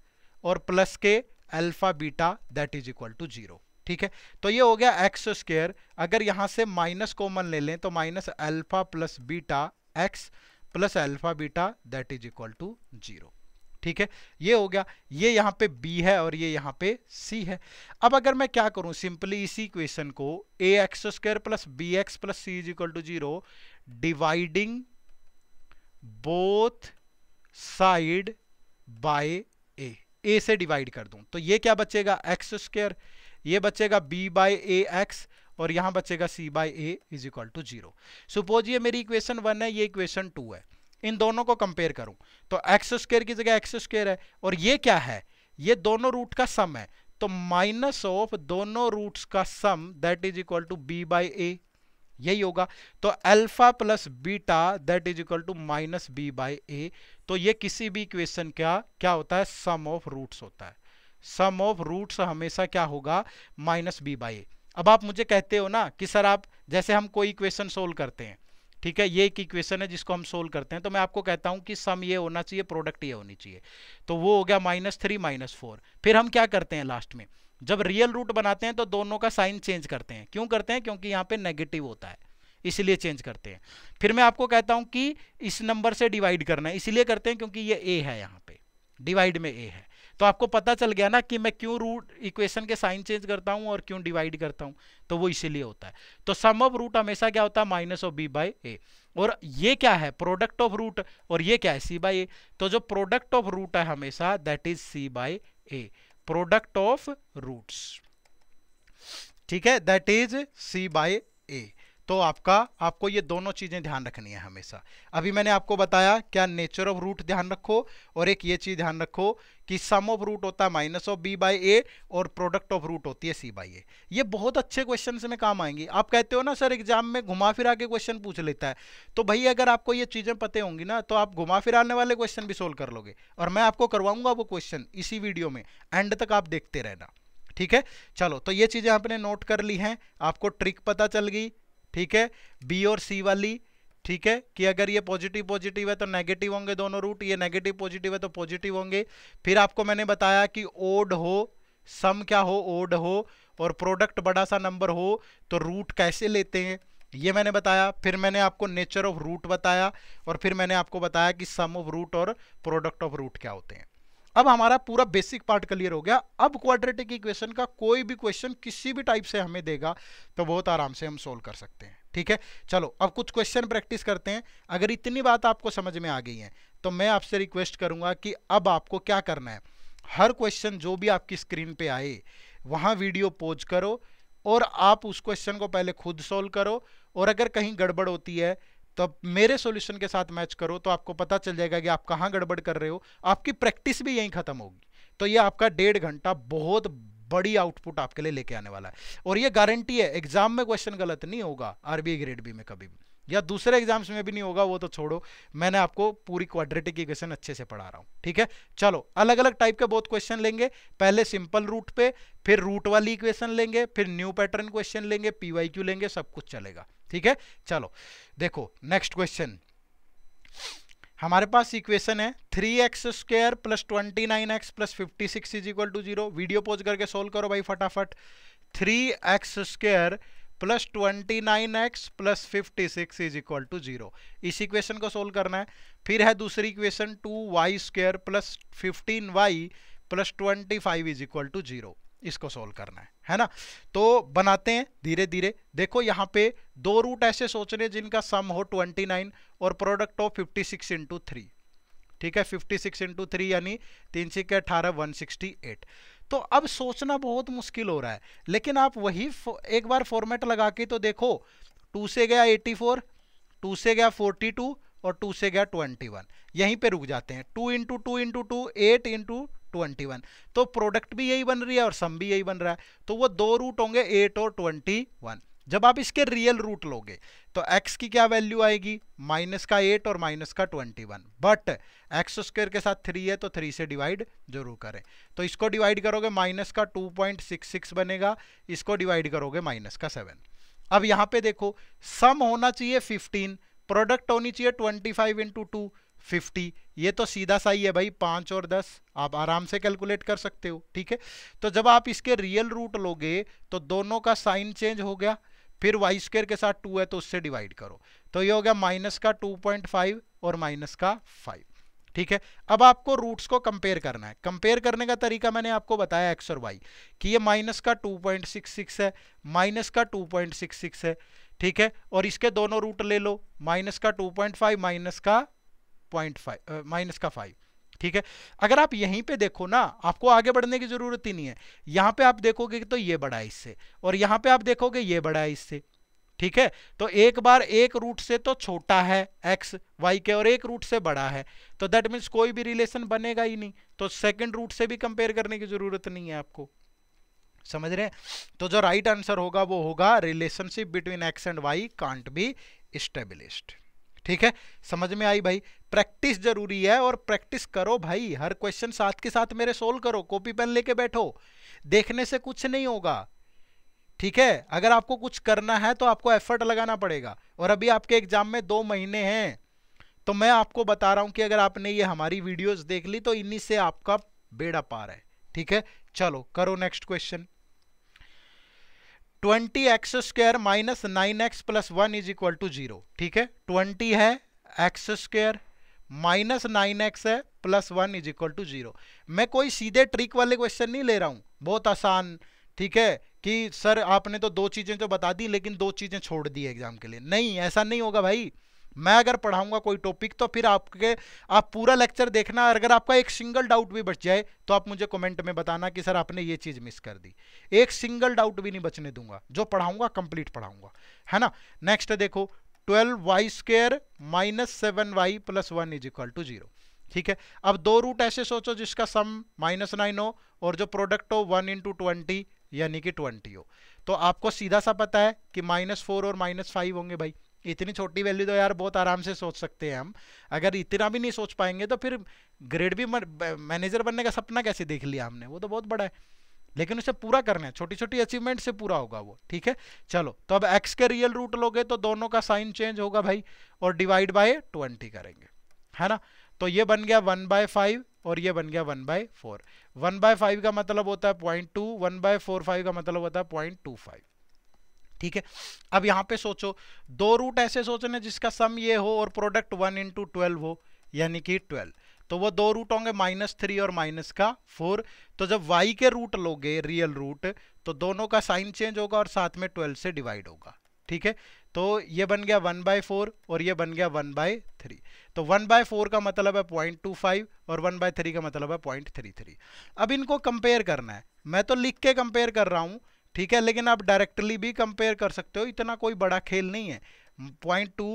और प्लस के alpha beta that is equal to zero ठीक है तो ये हो गया एक्स स्क्र अगर यहां से माइनस कॉमन ले लें तो minus alpha plus beta x plus alpha beta that is equal to zero ठीक है ये हो गया ये यहाँ पे बी है और ये यहाँ पे सी है अब अगर मैं क्या करूँ सिंपली इसी इक्वेशन को a x square plus B x plus C is equal to zero dividing both side by a a से डिवाइड कर दूं तो ये क्या बचेगा एक्स स्क्वायर ये बचेगा बी बाय ए एक्स और यहाँ बचेगा c by a is equal to zero suppose ये मेरी इक्वेशन वन है ये इक्वेशन टू है इन दोनों को कंपेयर करूं तो एक्स स्क्र की जगह एक्स स्क्र है और ये क्या है ये दोनों रूट का सम है तो माइनस ऑफ दोनों रूट्स का sum that is equal to b by a यही होगा तो alpha plus beta that is equal to minus b by a तो ये किसी भी इक्वेशन का क्या होता है सम ऑफ रूट्स होता है सम ऑफ रूट्स हमेशा क्या होगा माइनस बी बाई ए अब आप मुझे कहते हो ना कि सर आप जैसे हम कोई इक्वेशन सोल्व करते हैं ठीक है ये एक इक्वेशन है जिसको हम सोल्व करते हैं तो मैं आपको कहता हूं कि सम ये होना चाहिए प्रोडक्ट ये होनी चाहिए तो वो हो गया माइनस थ्री माइनस फोर फिर हम क्या करते हैं लास्ट में जब रियल रूट बनाते हैं तो दोनों का साइन चेंज करते हैं क्यों करते हैं क्योंकि यहाँ पे नेगेटिव होता है इसलिए चेंज करते हैं फिर मैं आपको कहता हूं कि इस नंबर से डिवाइड करना है इसलिए करते हैं क्योंकि ये ए है यहाँ पे डिवाइड में ए है तो आपको पता चल गया ना कि मैं क्यों रूट इक्वेशन के साइन चेंज करता हूँ और क्यों डिवाइड करता हूँ तो वो इसीलिए होता है तो सम ऑफ रूट हमेशा क्या होता है minus of b by a और ये क्या है प्रोडक्ट ऑफ रूट और ये क्या है सी बाई ए तो जो प्रोडक्ट ऑफ रूट है हमेशा that is c by a product of roots ठीक है that is c by a तो आपका आपको ये दोनों चीज़ें ध्यान रखनी है हमेशा अभी मैंने आपको बताया क्या नेचर ऑफ रूट ध्यान रखो और एक ये चीज़ ध्यान रखो कि सम ऑफ रूट होता है minus of b by a और प्रोडक्ट ऑफ रूट होती है सी बाई ए ये बहुत अच्छे क्वेश्चन में काम आएंगी आप कहते हो ना सर एग्जाम में घुमा फिरा के क्वेश्चन पूछ लेता है तो भाई अगर आपको ये चीज़ें पते होंगी ना तो आप घुमा फिराने वाले क्वेश्चन भी सोल्व कर लोगे और मैं आपको करवाऊंगा वो क्वेश्चन इसी वीडियो में एंड तक आप देखते रहना ठीक है चलो तो ये चीज़ें आपने नोट कर ली हैं आपको ट्रिक पता चल गई ठीक है बी और सी वाली ठीक है कि अगर ये पॉजिटिव पॉजिटिव है तो नेगेटिव होंगे दोनों रूट ये नेगेटिव पॉजिटिव है तो पॉजिटिव होंगे फिर आपको मैंने बताया कि ओड हो सम क्या हो ओड हो और प्रोडक्ट बड़ा सा नंबर हो तो रूट कैसे लेते हैं ये मैंने बताया फिर मैंने आपको नेचर ऑफ रूट बताया और फिर मैंने आपको बताया कि सम ऑफ रूट और प्रोडक्ट ऑफ रूट क्या होते हैं अब हमारा पूरा बेसिक पार्ट क्लियर हो गया अब क्वाड्रेटिक इक्वेशन का कोई भी क्वेश्चन किसी भी टाइप से हमें देगा तो बहुत आराम से हम सोल्व कर सकते हैं ठीक है चलो अब कुछ क्वेश्चन प्रैक्टिस करते हैं अगर इतनी बात आपको समझ में आ गई है तो मैं आपसे रिक्वेस्ट करूंगा कि अब आपको क्या करना है हर क्वेश्चन जो भी आपकी स्क्रीन पे आए वहां वीडियो पोज करो और आप उस क्वेश्चन को पहले खुद सोल्व करो और अगर कहीं गड़बड़ होती है तो मेरे सॉल्यूशन के साथ मैच करो तो आपको पता चल जाएगा कि आप कहाँ गड़बड़ कर रहे हो आपकी प्रैक्टिस भी यहीं खत्म होगी तो ये आपका डेढ़ घंटा बहुत बड़ी आउटपुट आपके लिए लेके आने वाला है और ये गारंटी है एग्जाम में क्वेश्चन गलत नहीं होगा आरबीआई ग्रेड बी में कभी भी या दूसरे एग्जाम्स में भी नहीं होगा वो तो छोड़ो मैंने आपको पूरी क्वाड्रेटिक इक्वेशन अच्छे से पढ़ा रहा हूँ ठीक है चलो अलग अलग टाइप के बहुत क्वेश्चन लेंगे पहले सिंपल रूट पे फिर रूट वाली इक्वेशन लेंगे फिर न्यू पैटर्न क्वेश्चन लेंगे पीवाई क्यू लेंगे सब कुछ चलेगा ठीक है चलो देखो नेक्स्ट क्वेश्चन हमारे पास इक्वेशन है three x square plus twenty nine x plus fifty six is equal to zero video pause करके सोल्व करो भाई फटाफट three x square plus twenty nine x plus fifty six is equal to zero इस इक्वेशन को सोल्व करना है फिर है दूसरी equation two y square plus fifteen y plus twenty five is equal to zero इसको सोल्व करना है है ना तो बनाते हैं धीरे धीरे देखो यहाँ पे दो रूट ऐसे सोच रहे जिनका सम हो 29 और प्रोडक्ट हो 56 सिक्स इंटू थ्री ठीक है 56 सिक्स इंटू थ्री यानी तीन सिक्के अठारह वन सिक्सटी एट तो अब सोचना बहुत मुश्किल हो रहा है लेकिन आप वही एक बार फॉर्मेट लगा के तो देखो टू से गया 84 टू से गया 42 और टू से गया 21 यहीं पे रुक जाते हैं two into two into two eight into twenty one तो प्रोडक्ट भी यही बन रही है और सम भी यही बन रहा है तो वो दो रूट होंगे एट और ट्वेंटी वन जब आप इसके रियल रूट लोगे तो एक्स की क्या वैल्यू आएगी माइनस का एट और माइनस का twenty one but x square के साथ थ्री है तो थ्री से डिवाइड जरूर करें तो इसको डिवाइड करोगे माइनस का टू पॉइंट सिक्स सिक्स बनेगा इसको डिवाइड करोगे माइनस का सेवन अब यहाँ पे देखो सम होना चाहिए फिफ्टीन प्रोडक्ट होनी चाहिए twenty five into two fifty ये तो सीधा सा ही है भाई पाँच और दस आप आराम से कैलकुलेट कर सकते हो ठीक है तो जब आप इसके रियल रूट लोगे तो दोनों का साइन चेंज हो गया फिर वाई स्क्र के साथ टू है तो उससे डिवाइड करो तो ये हो गया माइनस का टू पॉइंट फाइव और माइनस का फाइव ठीक है अब आपको रूट्स को कंपेयर करना है कंपेयर करने का तरीका मैंने आपको बताया एक्स और वाई कि ये माइनस का सिक्स है माइनस का सिक्स है ठीक है और इसके दोनों रूट ले लो माइनस का फाइव माइनस का पॉइंट फाइव माइनस का फाइव ठीक है अगर आप यहीं पे देखो ना आपको आगे बढ़ने की जरूरत ही नहीं है यहाँ पे आप देखोगे तो ये बड़ा इससे और यहाँ पे आप देखोगे ये बड़ा इससे ठीक है तो एक बार एक रूट से तो छोटा है एक्स वाई के और एक रूट से बड़ा है तो दैट मीन्स कोई भी रिलेशन बनेगा ही नहीं तो सेकंड रूट से भी कंपेयर करने की जरूरत नहीं है आपको समझ रहे हैं तो जो राइट right आंसर होगा वो होगा relationship between x and y can't be established ठीक है समझ में आई भाई प्रैक्टिस जरूरी है और प्रैक्टिस करो भाई हर क्वेश्चन साथ के साथ मेरे सोल्व करो कॉपी पेन लेके बैठो देखने से कुछ नहीं होगा ठीक है अगर आपको कुछ करना है तो आपको एफर्ट लगाना पड़ेगा और अभी आपके एग्जाम में दो महीने हैं तो मैं आपको बता रहा हूं कि अगर आपने ये हमारी वीडियोस देख ली तो इन्हीं से आपका बेड़ा पार है ठीक है चलो करो next question twenty x square minus nine x plus one is equal to zero ठीक है ट्वेंटी है x square minus nine x है plus one is equal to zero मैं कोई सीधे ट्रिक वाले क्वेश्चन नहीं ले रहा हूँ बहुत आसान ठीक है कि सर आपने तो दो चीज़ें तो बता दी लेकिन दो चीज़ें छोड़ दी एग्जाम के लिए नहीं ऐसा नहीं होगा भाई मैं अगर पढ़ाऊंगा कोई टॉपिक तो फिर आपके आप पूरा लेक्चर देखना अगर आपका एक सिंगल डाउट भी बच जाए तो आप मुझे कमेंट में बताना कि सर आपने ये चीज़ मिस कर दी एक सिंगल डाउट भी नहीं बचने दूंगा जो पढ़ाऊंगा कंप्लीट पढ़ाऊंगा है ना नेक्स्ट देखो twelve y square minus seven y plus one is equal to zero ठीक है अब दो रूट ऐसे सोचो जिसका सम माइनस नाइन हो और जो प्रोडक्ट हो वन इंटू ट्वेंटी यानी कि ट्वेंटी हो तो आपको सीधा सा पता है कि माइनस फोर और माइनस फाइव होंगे भाई इतनी छोटी वैल्यू तो यार बहुत आराम से सोच सकते हैं हम अगर इतना भी नहीं सोच पाएंगे तो फिर ग्रेड भी मैनेजर बनने का सपना कैसे देख लिया हमने वो तो बहुत बड़ा है लेकिन उसे पूरा करना है छोटी छोटी अचीवमेंट से पूरा होगा वो ठीक है चलो तो अब एक्स के रियल रूट लोगे तो दोनों का साइन चेंज होगा भाई और डिवाइड बाय ट्वेंटी करेंगे है ना तो ये बन गया वन बाय फाइव और ये बन गया one by four one by five का मतलब होता है point two one by four five का मतलब होता है पॉइंट टू फाइव ठीक है अब यहाँ पे सोचो दो रूट ऐसे सोचने जिसका सम ये हो और प्रोडक्ट वन इंटू ट्वेल्व हो यानी कि ट्वेल्व तो वो दो रूट होंगे माइनस थ्री और माइनस का फोर तो जब वाई के रूट लोगे रियल रूट तो दोनों का साइन चेंज होगा और साथ में ट्वेल्व से डिवाइड होगा ठीक है तो ये बन गया वन बाय फोर और ये बन गया वन बाय थ्री तो वन बाय फोर का मतलब है पॉइंट टू फाइव और वन बाय थ्री का मतलब है पॉइंट थ्री थ्री अब इनको कंपेयर करना है मैं तो लिख के कंपेयर कर रहा हूँ ठीक है लेकिन आप डायरेक्टली भी कंपेयर कर सकते हो इतना कोई बड़ा खेल नहीं है point two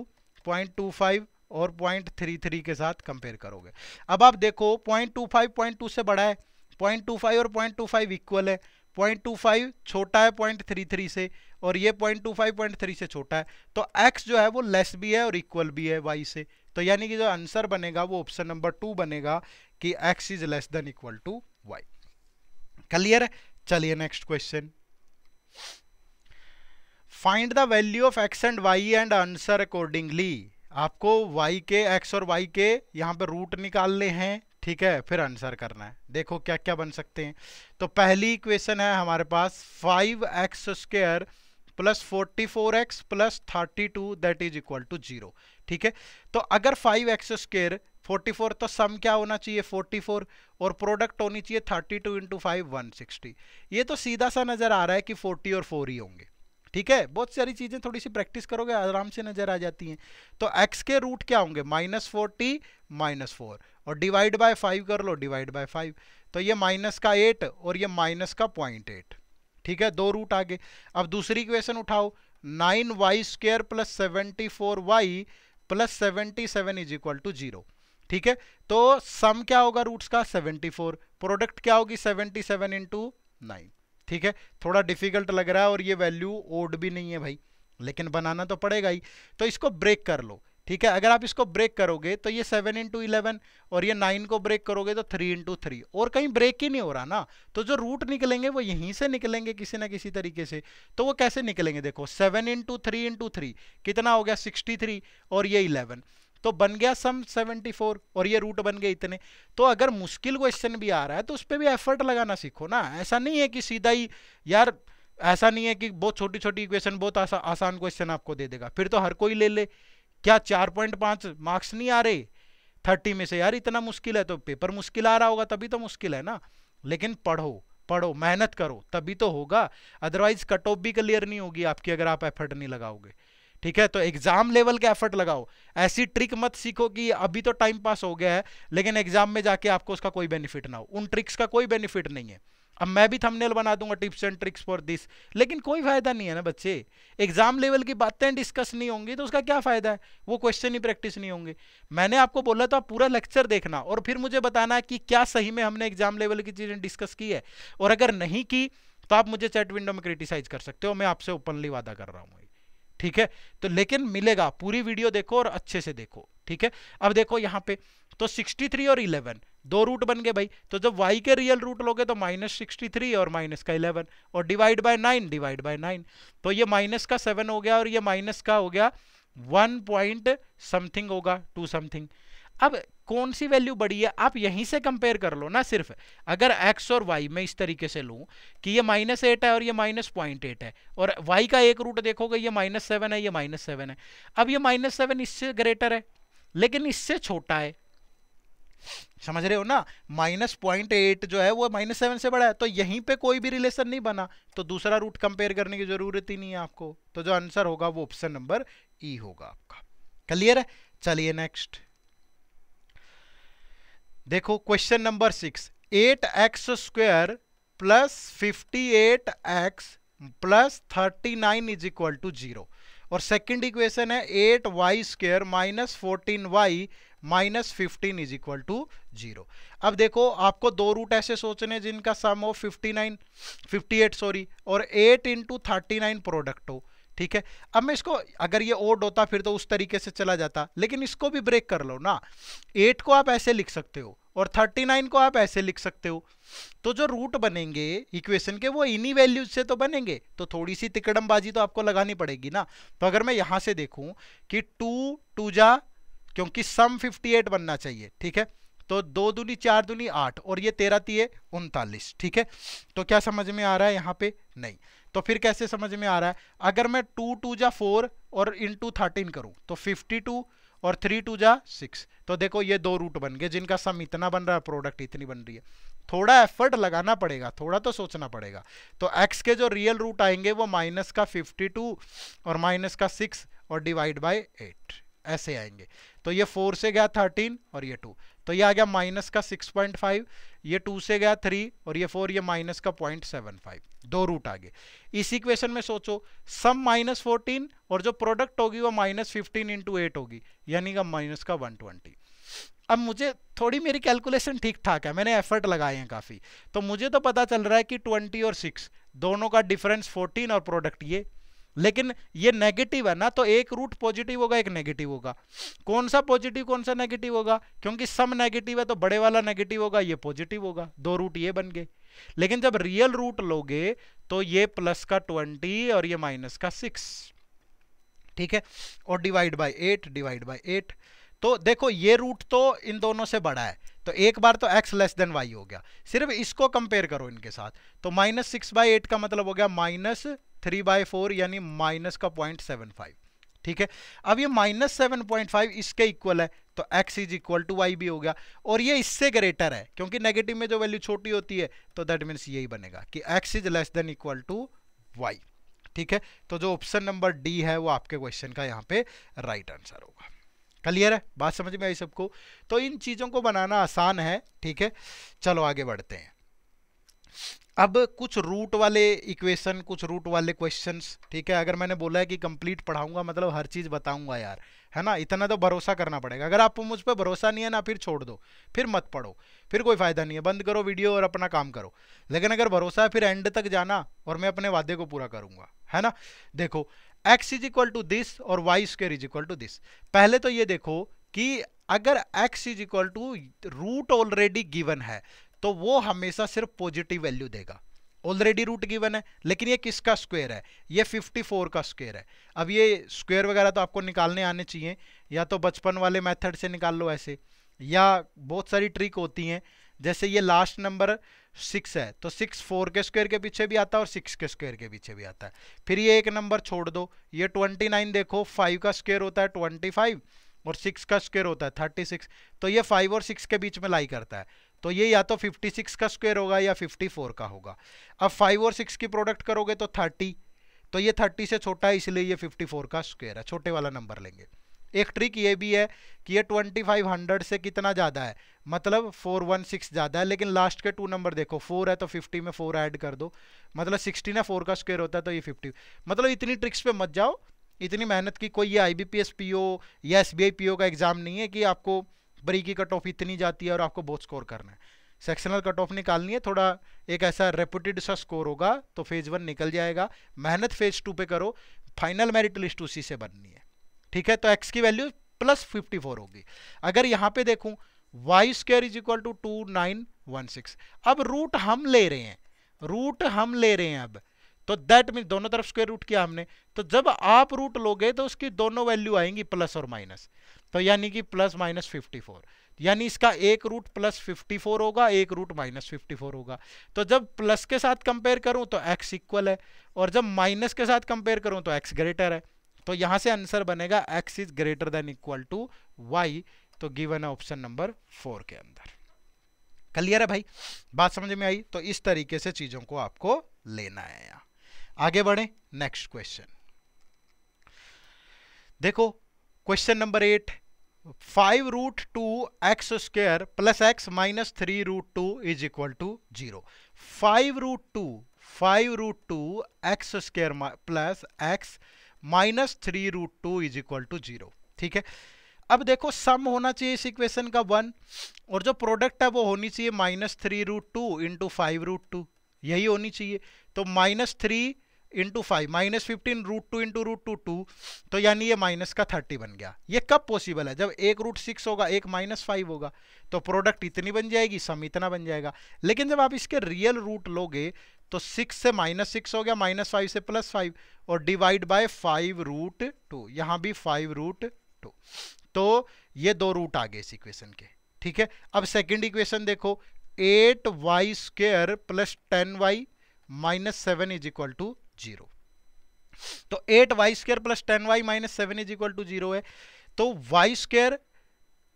point two five और पॉइंट थ्री थ्री के साथ कंपेयर करोगे अब आप देखो point two five point two से बड़ा है पॉइंट टू फाइव और पॉइंट टू फाइव इक्वल है पॉइंट टू फाइव छोटा है पॉइंट थ्री थ्री से और ये point two five point three से छोटा है तो एक्स जो है वो लेस भी है और इक्वल भी है वाई से तो यानी कि जो आंसर बनेगा वो ऑप्शन नंबर टू बनेगा कि x is less than equal to y clear है चलिए next question find the value of x and y and answer accordingly आपको वाई के एक्स और वाई के यहाँ पे रूट निकालने हैं ठीक है फिर आंसर करना है देखो क्या क्या बन सकते हैं तो पहली इक्वेशन है हमारे पास five x square plus forty four x plus thirty two that is equal to zero ठीक है तो अगर फाइव एक्स स्क्र 44 तो सम क्या होना चाहिए 44 और प्रोडक्ट होनी चाहिए 32 टू इंटू फाइव वन ये तो सीधा सा नज़र आ रहा है कि 40 और 4 ही होंगे ठीक है बहुत सारी चीज़ें थोड़ी सी प्रैक्टिस करोगे आराम से नज़र आ जाती हैं तो एक्स के रूट क्या होंगे माइनस फोर्टी माइनस फोर और डिवाइड बाय फाइव कर लो डिवाइड बाय फाइव तो ये माइनस का एट और ये माइनस का पॉइंट एट ठीक है दो रूट आगे अब दूसरी क्वेश्चन उठाओ nine y square plus seventy four y plus seventy seven is equal to zero ठीक है तो सम क्या होगा रूट्स का 74 प्रोडक्ट क्या होगी 77 सेवन इंटू नाइन ठीक है थोड़ा डिफिकल्ट लग रहा है और ये वैल्यू ओड भी नहीं है भाई लेकिन बनाना तो पड़ेगा ही तो इसको ब्रेक कर लो ठीक है अगर आप इसको ब्रेक करोगे तो ये सेवन इंटू इलेवन और ये नाइन को ब्रेक करोगे तो थ्री इंटू थ्री और कहीं ब्रेक ही नहीं हो रहा ना तो जो रूट निकलेंगे वो यहीं से निकलेंगे किसी ना किसी तरीके से तो वो कैसे निकलेंगे देखो seven into three into three कितना हो गया सिक्सटी थ्री और ये इलेवन तो बन गया सम 74 और ये रूट बन गए इतने तो अगर मुश्किल क्वेश्चन भी आ रहा है तो उस पर भी एफर्ट लगाना सीखो ना ऐसा नहीं है कि सीधा ही यार ऐसा नहीं है कि बहुत छोटी छोटी इक्वेशन बहुत आसा, आसान क्वेश्चन आपको दे देगा फिर तो हर कोई ले ले क्या चार पॉइंट पाँच मार्क्स नहीं आ रहे थर्टी में से यार इतना मुश्किल है तो पेपर मुश्किल आ रहा होगा तभी तो मुश्किल है ना लेकिन पढ़ो पढ़ो मेहनत करो तभी तो होगा अदरवाइज कट ऑफ भी क्लियर नहीं होगी आपकी अगर आप एफर्ट नहीं लगाओगे ठीक है तो एग्जाम लेवल का एफर्ट लगाओ ऐसी ट्रिक मत सीखो कि अभी तो टाइम पास हो गया है लेकिन एग्जाम में जाके आपको उसका कोई बेनिफिट ना हो उन ट्रिक्स का कोई बेनिफिट नहीं है अब मैं भी थंबनेल बना दूंगा tips and tricks for this लेकिन कोई फायदा नहीं है ना बच्चे एग्जाम लेवल की बातें डिस्कस नहीं होंगी तो उसका क्या फायदा है वो क्वेश्चन ही प्रैक्टिस नहीं होंगे मैंने आपको बोला तो आप पूरा लेक्चर देखना और फिर मुझे बताना कि क्या सही में हमने एग्जाम लेवल की चीजें डिस्कस की है और अगर नहीं की तो आप मुझे चैट विंडो में क्रिटिसाइज कर सकते हो मैं आपसे ओपनली वादा कर रहा हूँ ठीक है तो लेकिन मिलेगा पूरी वीडियो देखो और अच्छे से देखो ठीक है अब देखो यहाँ पे तो 63 और 11 दो रूट बन गए भाई तो जब y के रियल रूट लोगे तो माइनस सिक्सटी और माइनस का 11 और डिवाइड बाय 9 डिवाइड बाय 9 तो ये माइनस का 7 हो गया और ये माइनस का हो गया 1 पॉइंट समथिंग होगा 2 समथिंग अब कौन सी वैल्यू बड़ी है आप यहीं से कंपेयर कर लो ना सिर्फ अगर एक्स और वाई मैं इस तरीके से लूँ कि ये माइनस एट है और ये माइनस पॉइंट एट है और वाई का एक रूट देखोगे ये माइनस सेवन है ये माइनस सेवन है अब ये माइनस सेवन इससे ग्रेटर है लेकिन इससे छोटा है समझ रहे हो ना माइनस पॉइंट एट जो है वो माइनस सेवन से बड़ा है तो यहीं पे कोई भी रिलेशन नहीं बना तो दूसरा रूट कंपेयर करने की जरूरत ही नहीं है आपको तो जो आंसर होगा वो ऑप्शन नंबर ई होगा आपका क्लियर है चलिए नेक्स्ट देखो question number six eight x square plus fifty eight x plus thirty nine is equal to zero और सेकंड इक्वेशन है eight y square minus fourteen y minus fifteen is equal to zero अब देखो आपको दो रूट ऐसे सोचने जिनका सम हो fifty nine fifty eight sorry और eight into thirty nine product हो ठीक है अब मैं इसको अगर ये ओड होता फिर तो उस तरीके से चला जाता लेकिन इसको भी ब्रेक कर लो ना एट को आप ऐसे लिख सकते हो और थर्टी नाइन को आप ऐसे लिख सकते हो तो जो रूट बनेंगे इक्वेशन के वो इन्हीं वैल्यूज से तो बनेंगे तो थोड़ी सी तिकड़मबाजी तो आपको लगानी पड़ेगी ना तो अगर मैं यहां से देखू कि टू टू जा क्योंकि सम फिफ्टी एट बनना चाहिए ठीक है तो दो दुनी चार दुनी आठ और ये तेरह तीय उनतालीस ठीक है तो क्या समझ में आ रहा है यहां पे नहीं तो फिर कैसे समझ में आ रहा है अगर मैं टू टू जा फोर और इन टू थर्टीन करूँ तो फिफ्टी टू और थ्री टू जा सिक्स तो देखो ये दो रूट बन गए जिनका सम इतना बन रहा है प्रोडक्ट इतनी बन रही है थोड़ा एफर्ट लगाना पड़ेगा थोड़ा तो सोचना पड़ेगा तो एक्स के जो रियल रूट आएंगे वो माइनस का फिफ्टी टू और माइनस का सिक्स और डिवाइड बाई एट ऐसे आएंगे तो ये फोर से गया थर्टीन और ये टू तो ये आ गया माइनस का सिक्स पॉइंट फाइव ये टू से गया थ्री और ये फोर ये माइनस का पॉइंट सेवन फाइव दो रूट आगे इस इक्वेशन में सोचो सम माइनस फोर्टीन और जो प्रोडक्ट होगी वो माइनस फिफ्टीन इंटू एट होगी यानी का माइनस का वन ट्वेंटी अब मुझे थोड़ी मेरी कैलकुलेशन ठीक ठाक है मैंने एफर्ट लगाए हैं काफ़ी तो मुझे तो पता चल रहा है कि ट्वेंटी और सिक्स दोनों का डिफरेंस फोर्टीन और प्रोडक्ट ये लेकिन ये नेगेटिव है ना तो एक रूट पॉजिटिव होगा एक नेगेटिव होगा कौन सा पॉजिटिव कौन सा नेगेटिव होगा क्योंकि सम नेगेटिव है तो बड़े वाला नेगेटिव होगा ये पॉजिटिव होगा दो रूट ये बन गए लेकिन जब रियल रूट लोगे तो ये प्लस का ट्वेंटी और ये माइनस का सिक्स ठीक है और divide by eight divide by eight तो देखो ये रूट तो इन दोनों से बड़ा है तो एक बार तो x लेस देन वाई हो गया सिर्फ इसको कंपेयर करो इनके साथ तो माइनस सिक्स बाई एट का मतलब हो गया माइनस थ्री बाय फोर यानी माइनस का पॉइंट सेवन फाइव ठीक है अब ये माइनस सेवन पॉइंट फाइव इसके इक्वल है तो x is equal to y भी हो गया और ये इससे ग्रेटर है क्योंकि नेगेटिव में जो वैल्यू छोटी होती है तो दैट मीन्स यही बनेगा कि x is less than equal to y ठीक है तो जो ऑप्शन नंबर डी है वो आपके क्वेश्चन का यहाँ पे राइट right आंसर होगा क्लियर है बात समझ में आई सबको तो इन चीज़ों को बनाना आसान है ठीक है चलो आगे बढ़ते हैं अब कुछ रूट वाले इक्वेशन कुछ रूट वाले क्वेश्चंस ठीक है अगर मैंने बोला है कि कंप्लीट पढ़ाऊंगा मतलब हर चीज़ बताऊंगा यार है ना इतना तो भरोसा करना पड़ेगा अगर आप मुझ पर भरोसा नहीं है ना फिर छोड़ दो फिर मत पढ़ो फिर कोई फ़ायदा नहीं है बंद करो वीडियो और अपना काम करो लेकिन अगर भरोसा है फिर एंड तक जाना और मैं अपने वादे को पूरा करूंगा है ना देखो x is equal to this और y square is equal to this पहले तो ये देखो कि अगर x is equal to root already given है तो वो हमेशा सिर्फ पॉजिटिव वैल्यू देगा ऑलरेडी रूट गिवन है लेकिन ये किसका स्क्वायर है ये 54 का स्क्वायर है अब ये स्क्वायर वगैरह तो आपको निकालने आने चाहिए या तो बचपन वाले मेथड से निकाल लो ऐसे या बहुत सारी ट्रिक होती हैं जैसे ये लास्ट नंबर सिक्स है तो सिक्स फोर के स्क्वायर के पीछे भी आता है और सिक्स के स्क्वायर के पीछे भी आता है फिर ये एक नंबर छोड़ दो ये ट्वेंटी नाइन देखो फाइव का स्क्वायर होता है ट्वेंटी फाइव और सिक्स का स्क्वायर होता है थर्टी सिक्स तो ये फाइव और सिक्स के बीच में लाई करता है तो ये या तो 56 का स्क्वायर होगा या 54 का होगा अब 5 और 6 की प्रोडक्ट करोगे तो 30 तो ये 30 से छोटा है इसलिए ये 54 का स्क्वायर है छोटे वाला नंबर लेंगे एक ट्रिक ये भी है कि ये 2500 से कितना ज़्यादा है मतलब 416 ज़्यादा है लेकिन लास्ट के टू नंबर देखो फोर है तो 50 में फोर ऐड कर दो मतलब 60 ना फोर का स्क्वायर होता है तो ये 50 मतलब इतनी ट्रिक्स पे मत जाओ इतनी मेहनत की कोई ये I B P S P O या S B I P O का एग्ज़ाम नहीं है कि आपको बरी की कट ऑफ इतनी जाती है और आपको बहुत स्कोर करना है सेक्शनल कट ऑफ निकालनी है थोड़ा एक ऐसा रेपुटेड सा स्कोर होगा तो फेज वन निकल जाएगा मेहनत फेज टू पे करो फाइनल मेरिट लिस्ट उसी से बननी है ठीक है तो एक्स की वैल्यू प्लस फिफ्टी फोर होगी अगर यहाँ पे देखूँ y square is equal to two nine one six अब रूट हम ले रहे हैं रूट हम ले रहे हैं अब तो दैट मीन दोनों तरफ स्क्वायर रूट किया हमने तो जब आप रूट लोगे तो उसकी दोनों वैल्यू आएंगी प्लस और माइनस तो यानी कि प्लस माइनस फिफ्टी फोर यानी इसका एक रूट प्लस फिफ्टी फोर होगा एक रूट माइनस फिफ्टी फोर होगा तो जब प्लस के साथ कंपेयर करूं तो एक्स इक्वल है और जब माइनस के साथ कंपेयर करूं तो एक्स ग्रेटर है तो यहां से आंसर बनेगा x is greater than equal to y तो गिवन है ऑप्शन नंबर फोर के अंदर क्लियर है भाई बात समझ में आई तो इस तरीके से चीजों को आपको लेना है यहां आगे बढ़े नेक्स्ट क्वेश्चन देखो question number eight five root two x square plus x minus three root two is equal to zero five root two five root two x square plus x minus three root two is equal to zero ठीक है अब देखो सम होना चाहिए इस इक्वेशन का वन और जो प्रोडक्ट है वो होनी चाहिए minus three root two into five root two यही होनी चाहिए तो minus three into five minus fifteen root two into root two two तो यानी ये माइनस का थर्टी बन गया ये कब पॉसिबल है जब एक रूट सिक्स होगा एक माइनस फाइव होगा तो प्रोडक्ट इतनी बन जाएगी सम इतना बन जाएगा लेकिन जब आप इसके रियल रूट लोगे तो सिक्स से माइनस सिक्स हो गया माइनस फाइव से प्लस फाइव और divide by five root two यहाँ भी फाइव रूट टू तो ये दो रूट आ गए इस इक्वेशन के ठीक है अब सेकेंड इक्वेशन देखो eight y square plus ten y minus seven is equal to zero तो eight y square plus ten y minus seven is equal to zero है तो वाई स्केयर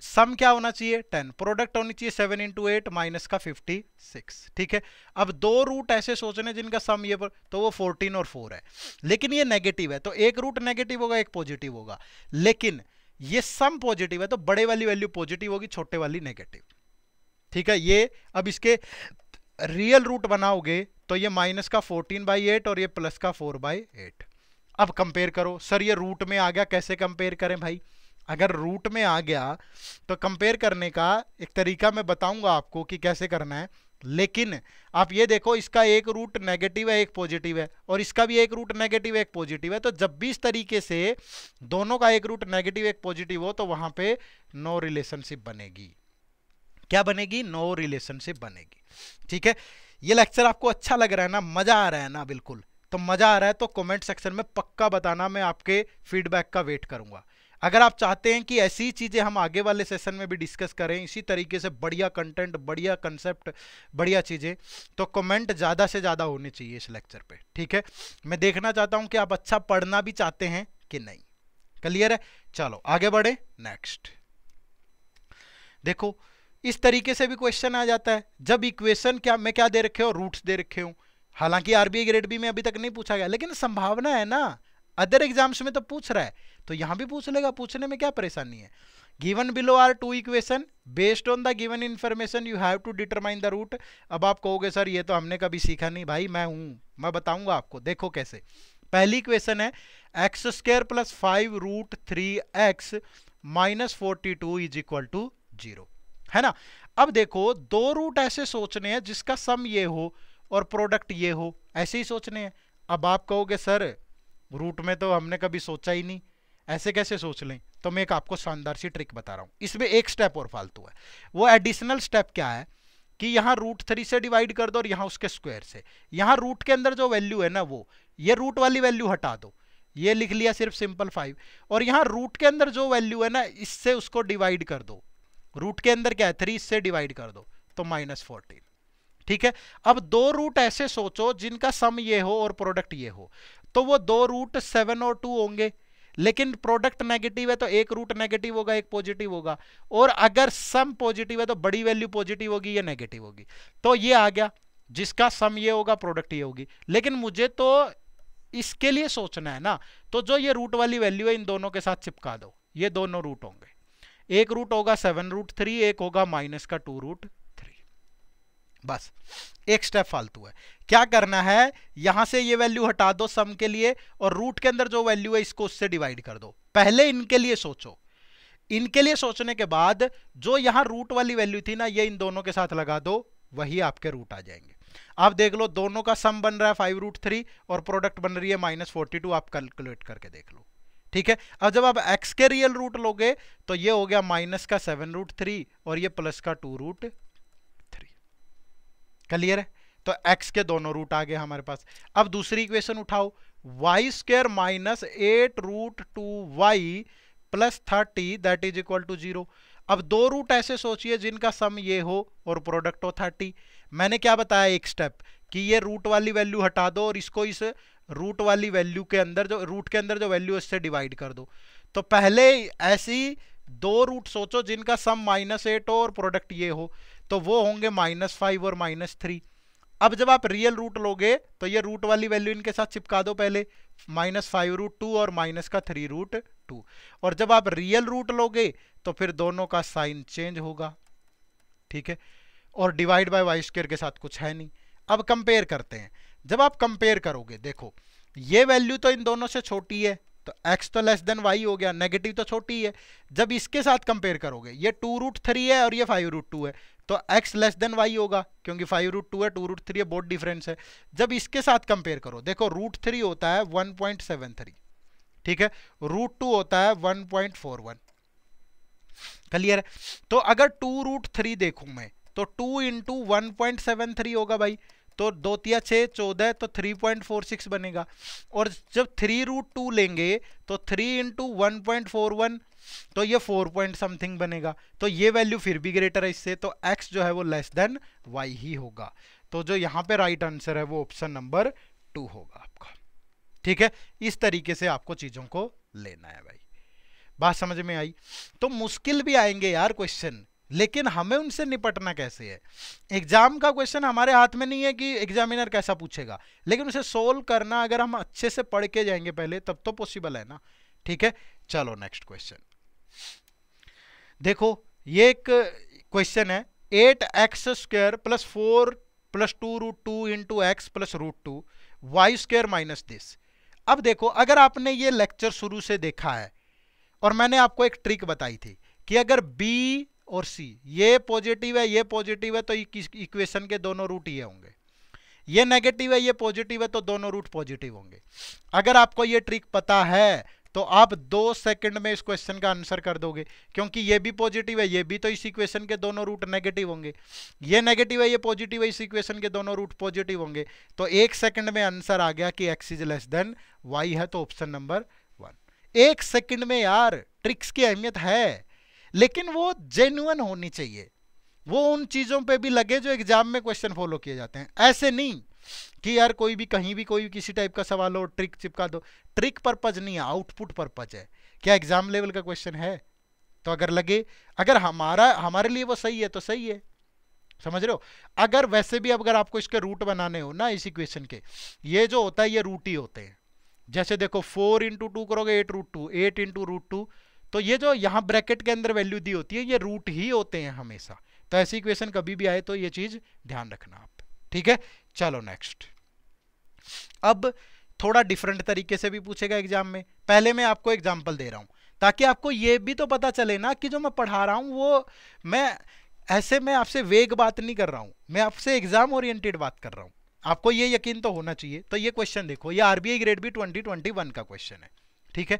सम क्या होना चाहिए टेन प्रोडक्ट होनी चाहिए सेवन इंटू एट माइनस का फिफ्टी सिक्स ठीक है अब दो रूट ऐसे सोचने जिनका सम ये पर, तो वो फोर्टीन और फोर है लेकिन ये नेगेटिव है तो एक रूट नेगेटिव होगा एक पॉजिटिव होगा लेकिन ये सम पॉजिटिव है तो बड़े वाली वैल्यू पॉजिटिव होगी छोटे वाली नेगेटिव ठीक है ये अब इसके रियल रूट बनाओगे तो ये माइनस का फोर्टीन बाई एट और ये प्लस का फोर बाई एट अब कंपेयर करो सर ये रूट में आ गया कैसे कंपेयर करें भाई अगर रूट में आ गया तो कंपेयर करने का एक तरीका मैं बताऊंगा आपको कि कैसे करना है लेकिन आप ये देखो इसका एक रूट नेगेटिव है एक पॉजिटिव है और इसका भी एक रूट नेगेटिव एक पॉजिटिव है तो जब भी इस तरीके से दोनों का एक रूट नेगेटिव एक पॉजिटिव हो तो वहां पे नो रिलेशनशिप बनेगी क्या बनेगी नो रिलेशनशिप बनेगी ठीक है ये लेक्चर आपको अच्छा लग रहा है ना मज़ा आ रहा है ना बिल्कुल तो मज़ा आ रहा है तो कमेंट सेक्शन में पक्का बताना मैं आपके फीडबैक का वेट करूंगा अगर आप चाहते हैं कि ऐसी चीज़ें हम आगे वाले सेशन में भी डिस्कस करें इसी तरीके से बढ़िया कंटेंट बढ़िया कंसेप्ट बढ़िया चीज़ें तो कमेंट ज़्यादा से ज़्यादा होने चाहिए इस लेक्चर पे ठीक है मैं देखना चाहता हूं कि आप अच्छा पढ़ना भी चाहते हैं कि नहीं क्लियर है चलो आगे बढ़े नेक्स्ट देखो इस तरीके से भी क्वेश्चन आ जाता है जब इक्वेशन क्या मैं क्या दे रखे हो रूट्स दे रखे हूँ हालांकि आरबीआई ग्रेड बी में अभी तक नहीं पूछा गया लेकिन संभावना है ना अदर एग्जाम्स में तो पूछ रहा है तो यहाँ भी पूछ लेगा पूछने में क्या परेशानी है given below are two equation based on the given information you have to determine the root अब आप कहोगे सर ये तो हमने कभी सीखा नहीं भाई मैं हूँ मैं बताऊँगा आपको देखो कैसे पहली क्वेश्चन है x square plus five root three x minus forty two is equal to zero है ना अब देखो दो रूट ऐसे सोचने हैं जिसका सम ये हो और प्रोडक्ट ये हो ऐसे ही सोचने हैं अब आप कहोगे सर रूट में तो हमने कभी सोचा ही नहीं ऐसे कैसे सोच लें तो मैं एक आपको शानदार सी ट्रिक बता रहा हूँ इसमें एक स्टेप और फालतू है वो एडिशनल स्टेप क्या है कि यहाँ रूट थ्री से डिवाइड कर दो और यहाँ उसके स्क्वायर से यहाँ रूट के अंदर जो वैल्यू है ना वो ये रूट वाली वैल्यू हटा दो ये लिख लिया सिर्फ सिंपल फाइव और यहाँ रूट के अंदर जो वैल्यू है ना इससे उसको डिवाइड कर दो रूट के अंदर क्या है थ्री से डिवाइड कर दो तो माइनस फोर्टीन ठीक है अब दो रूट ऐसे सोचो जिनका सम ये हो और प्रोडक्ट ये हो तो वो दो रूट सेवन और टू होंगे लेकिन प्रोडक्ट नेगेटिव है तो एक रूट नेगेटिव होगा एक पॉजिटिव होगा और अगर सम पॉजिटिव है तो बड़ी वैल्यू पॉजिटिव होगी या नेगेटिव होगी तो ये आ गया जिसका सम ये होगा प्रोडक्ट ये होगी लेकिन मुझे तो इसके लिए सोचना है ना तो जो ये रूट वाली वैल्यू है इन दोनों के साथ चिपका दो ये दोनों रूट होंगे एक रूट होगा सेवन रूट थ्री एक होगा माइनस का टू रूट थ्री बस एक स्टेप फालतू है क्या करना है यहां से ये वैल्यू हटा दो सम के लिए और रूट के अंदर जो वैल्यू है इसको उससे डिवाइड कर दो पहले इनके लिए सोचो इनके लिए सोचने के बाद जो यहां रूट वाली वैल्यू थी ना ये इन दोनों के साथ लगा दो वही आपके रूट आ जाएंगे आप देख लो दोनों का सम बन रहा है फाइव रूट थ्री और प्रोडक्ट बन रही है माइनस फोर्टी टू आप कैलकुलेट करके देख लो ठीक है अब जब आप एक्स के रियल रूट लोगे तो ये हो गया माइनस का सेवन रूट थ्री और ये प्लस का टू रूट थ्री क्लियर है तो एक्स के दोनों रूट आ गए हमारे पास अब दूसरी इक्वेशन उठाओ y square minus eight root two y plus thirty that is equal to zero अब दो रूट ऐसे सोचिए जिनका सम ये हो और प्रोडक्ट हो थर्टी मैंने क्या बताया एक स्टेप कि ये रूट वाली वैल्यू हटा दो और इसको इस रूट वाली वैल्यू के अंदर जो रूट के अंदर जो वैल्यू इससे डिवाइड कर दो तो पहले ऐसी दो रूट सोचो जिनका सम माइनस एट हो और प्रोडक्ट ये हो तो वो होंगे माइनस फाइव और माइनस थ्री अब जब आप रियल रूट लोगे तो ये रूट वाली वैल्यू इनके साथ चिपका दो पहले माइनस फाइव रूट टू और माइनस का थ्री रूट टू और जब आप रियल रूट लोगे तो फिर दोनों का साइन चेंज होगा ठीक है और डिवाइड बाय वाई स्क्र के साथ कुछ है नहीं अब कंपेयर करते हैं जब आप कंपेयर करोगे देखो ये वैल्यू तो इन दोनों से छोटी है तो x तो लेस देन y हो गया नेगेटिव तो छोटी है जब इसके साथ कंपेयर करोगे ये टू रूट थ्री है और ये फाइव रूट टू है तो x लेस देन y होगा क्योंकि फाइव रूट टू है टू रूट थ्री है बहुत डिफरेंस है जब इसके साथ कंपेयर करो देखो रूट थ्री होता है वन पॉइंट सेवन थ्री ठीक है रूट टू होता है one point four one clear है तो अगर टू रूट थ्री देखूं मैं तो two into one point seven three होगा भाई तो दो तिया छः चौदह तो थ्री पॉइंट फोर सिक्स बनेगा और जब थ्री रूट टू लेंगे तो three into one point four one तो ये फोर पॉइंट समथिंग बनेगा तो ये वैल्यू फिर भी ग्रेटर है इससे तो एक्स जो है वो लेस देन वाई ही होगा तो जो यहाँ पे राइट आंसर है वो ऑप्शन नंबर टू होगा आपका ठीक है इस तरीके से आपको चीज़ों को लेना है भाई बात समझ में आई तो मुश्किल भी आएंगे यार क्वेश्चन लेकिन हमें उनसे निपटना कैसे है एग्जाम का क्वेश्चन हमारे हाथ में नहीं है कि एग्जामिनर कैसा पूछेगा लेकिन उसे सोल्व करना अगर हम अच्छे से पढ़ के जाएंगे पहले तब तो पॉसिबल है ना ठीक है चलो नेक्स्ट क्वेश्चन देखो ये एक क्वेश्चन है eight x square plus four plus two root two into x plus root two y square minus this अब देखो अगर आपने ये लेक्चर शुरू से देखा है और मैंने आपको एक ट्रिक बताई थी कि अगर बी और सी ये पॉजिटिव है ये पॉजिटिव है तो इक्वेशन के दोनों रूट ये होंगे ये नेगेटिव है ये पॉजिटिव है तो दोनों रूट पॉजिटिव होंगे अगर आपको ये ट्रिक पता है तो आप दो सेकंड में इस क्वेश्चन का आंसर कर दोगे क्योंकि ये भी पॉजिटिव है ये भी तो इस इक्वेशन के दोनों रूट नेगेटिव होंगे ये नेगेटिव है ये पॉजिटिव है इस इक्वेशन के दोनों रूट पॉजिटिव होंगे तो एक सेकंड में आंसर आ गया कि x is less than y है तो ऑप्शन नंबर वन एक सेकंड में यार ट्रिक्स की अहमियत है लेकिन वो जेन्यून होनी चाहिए वो उन चीज़ों पे भी लगे जो एग्जाम में क्वेश्चन फॉलो किए जाते हैं ऐसे नहीं कि यार कोई भी कहीं भी कोई किसी टाइप का सवाल हो ट्रिक चिपका दो ट्रिक परपज नहीं है आउटपुट परपज है क्या एग्जाम लेवल का क्वेश्चन है तो अगर लगे अगर हमारा हमारे लिए वो सही है तो सही है समझ रहे हो अगर वैसे भी अगर आपको इसके रूट बनाने हो ना इस इक्वेशन के ये जो होता है ये रूट ही होते हैं जैसे देखो फोर इंटू टू करोगे eight root two eight into root two तो ये जो यहाँ ब्रैकेट के अंदर वैल्यू दी होती है ये रूट ही होते हैं हमेशा तो ऐसी इक्वेशन कभी भी आए तो ये चीज़ ध्यान रखना आप ठीक है चलो नेक्स्ट अब थोड़ा डिफरेंट तरीके से भी पूछेगा एग्जाम में पहले मैं आपको एग्जाम्पल दे रहा हूँ ताकि आपको ये भी तो पता चले ना कि जो मैं पढ़ा रहा हूँ वो मैं ऐसे मैं आपसे वेग बात नहीं कर रहा हूँ मैं आपसे एग्जाम ओरिएंटेड बात कर रहा हूँ आपको ये यकीन तो होना चाहिए तो ये क्वेश्चन देखो ये आरबीआई ग्रेड भी 2021 का क्वेश्चन है ठीक है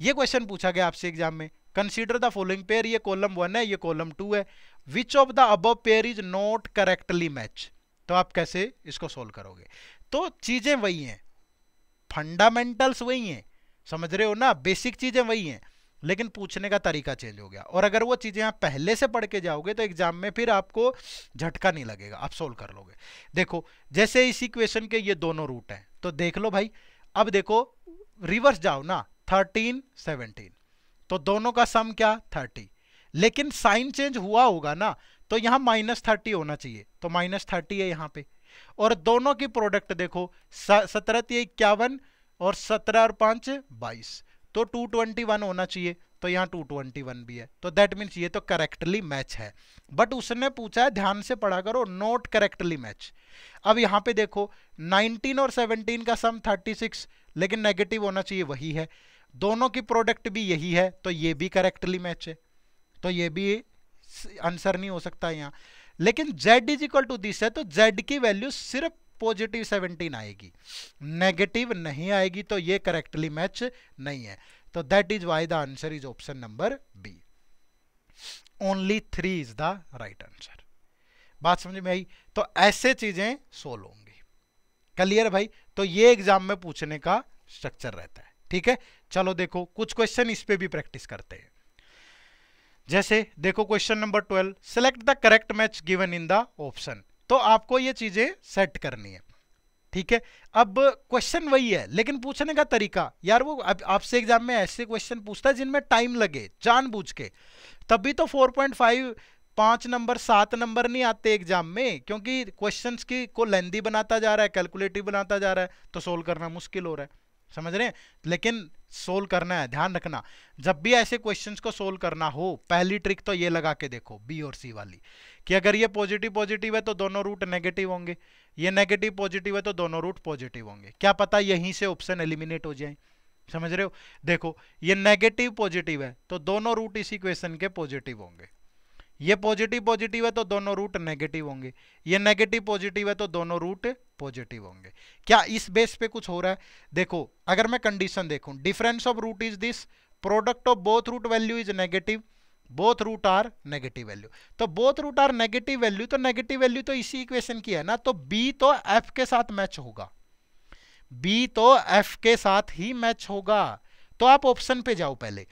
ये क्वेश्चन पूछा गया आपसे एग्जाम में कंसीडर द फॉलोइंग पेयर ये कॉलम वन है ये कॉलम टू है विच ऑफ द अब pair is not correctly match तो आप कैसे इसको सोल्व करोगे तो चीजें वही हैं फंडामेंटल्स वही हैं समझ रहे हो ना बेसिक चीजें वही हैं लेकिन पूछने का तरीका चेंज हो गया और अगर वो चीज़ें आप पहले से पढ़ के जाओगे तो एग्जाम में फिर आपको झटका नहीं लगेगा आप सोल्व कर लोगे देखो जैसे इस इक्वेशन के ये दोनों रूट हैं तो देख लो भाई अब देखो रिवर्स जाओ ना थर्टीन सेवनटीन तो दोनों का सम क्या थर्टी लेकिन साइन चेंज हुआ होगा ना तो यहां माइनस थर्टी होना चाहिए तो माइनस थर्टी है यहां पे और दोनों की प्रोडक्ट देखो सत्रह इक्यावन और सत्रह और पांच बाईस तो टू ट्वेंटी वन होना चाहिए तो यहाँ टू ट्वेंटी वन भी है तो दैट मीन्स ये तो करेक्टली मैच है बट उसने पूछा है ध्यान से पढ़ा करो नोट करेक्टली मैच अब यहां पे देखो नाइनटीन और सेवनटीन का सम थर्टी सिक्स लेकिन नेगेटिव होना चाहिए वही है दोनों की प्रोडक्ट भी यही है तो ये भी करेक्टली मैच है तो ये भी आंसर नहीं हो सकता यहाँ लेकिन z is equal to this है तो z की वैल्यू सिर्फ पॉजिटिव 17 आएगी नेगेटिव नहीं आएगी तो ये करेक्टली मैच नहीं है तो that is why the answer is option number B only three is the right answer बात समझ में आई तो ऐसे चीजें सोल्व होंगी क्लियर भाई तो ये एग्जाम में पूछने का स्ट्रक्चर रहता है ठीक है चलो देखो कुछ क्वेश्चन इस पे भी प्रैक्टिस करते हैं जैसे देखो question number twelve select the correct match given in the option तो आपको ये चीजें सेट करनी है ठीक है अब क्वेश्चन वही है लेकिन पूछने का तरीका यार वो आपसे एग्जाम में ऐसे क्वेश्चन पूछता है जिनमें टाइम लगे जान के तभी तो फोर फाइव पांच नंबर सात नंबर नहीं आते एग्जाम में क्योंकि क्वेश्चंस की को लेंदी बनाता जा रहा है कैलकुलेटिव बनाता जा रहा है तो सोल्व करना मुश्किल हो रहा है समझ रहे हैं लेकिन सोल्व करना है ध्यान रखना जब भी ऐसे क्वेश्चंस को सोल्व करना हो पहली ट्रिक तो ये लगा के देखो बी और सी वाली कि अगर ये पॉजिटिव पॉजिटिव है तो दोनों रूट नेगेटिव होंगे ये नेगेटिव पॉजिटिव है तो दोनों रूट पॉजिटिव होंगे क्या पता यहीं से ऑप्शन एलिमिनेट हो जाए समझ रहे हो देखो ये नेगेटिव पॉजिटिव है तो दोनों रूट इसी क्वेश्चन के पॉजिटिव होंगे ये पॉजिटिव पॉजिटिव है तो दोनों रूट नेगेटिव होंगे ये नेगेटिव पॉजिटिव है तो दोनों रूट पॉजिटिव होंगे क्या इस बेस पे कुछ हो रहा है देखो अगर मैं कंडीशन देखूं difference of root is this product of both root value is negative both root are negative value तो both root are negative value तो नेगेटिव वैल्यू तो इसी इक्वेशन की है ना तो बी तो एफ के साथ मैच होगा बी तो एफ के साथ ही मैच होगा तो आप ऑप्शन पे जाओ पहले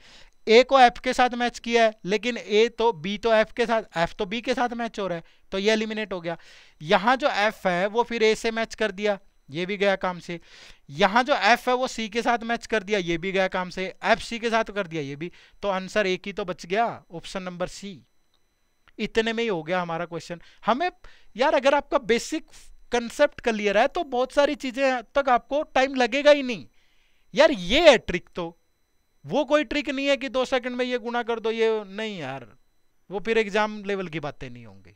ए को एफ के साथ मैच किया है लेकिन ए तो बी तो एफ के साथ एफ तो बी के साथ मैच हो रहा है तो ये एलिमिनेट हो गया यहाँ जो एफ है वो फिर ए से मैच कर दिया ये भी गया काम से यहाँ जो एफ है वो सी के साथ मैच कर दिया ये भी गया काम से एफ सी के साथ कर दिया ये भी तो आंसर एक ही तो बच गया ऑप्शन नंबर सी इतने में ही हो गया हमारा क्वेश्चन हमें यार अगर आपका बेसिक कंसेप्ट क्लियर है तो बहुत सारी चीज़ें तक आपको टाइम लगेगा ही नहीं यार ये है ट्रिक तो वो कोई ट्रिक नहीं है कि दो सेकंड में ये गुना कर दो ये नहीं यार वो फिर एग्जाम लेवल की बातें नहीं होंगी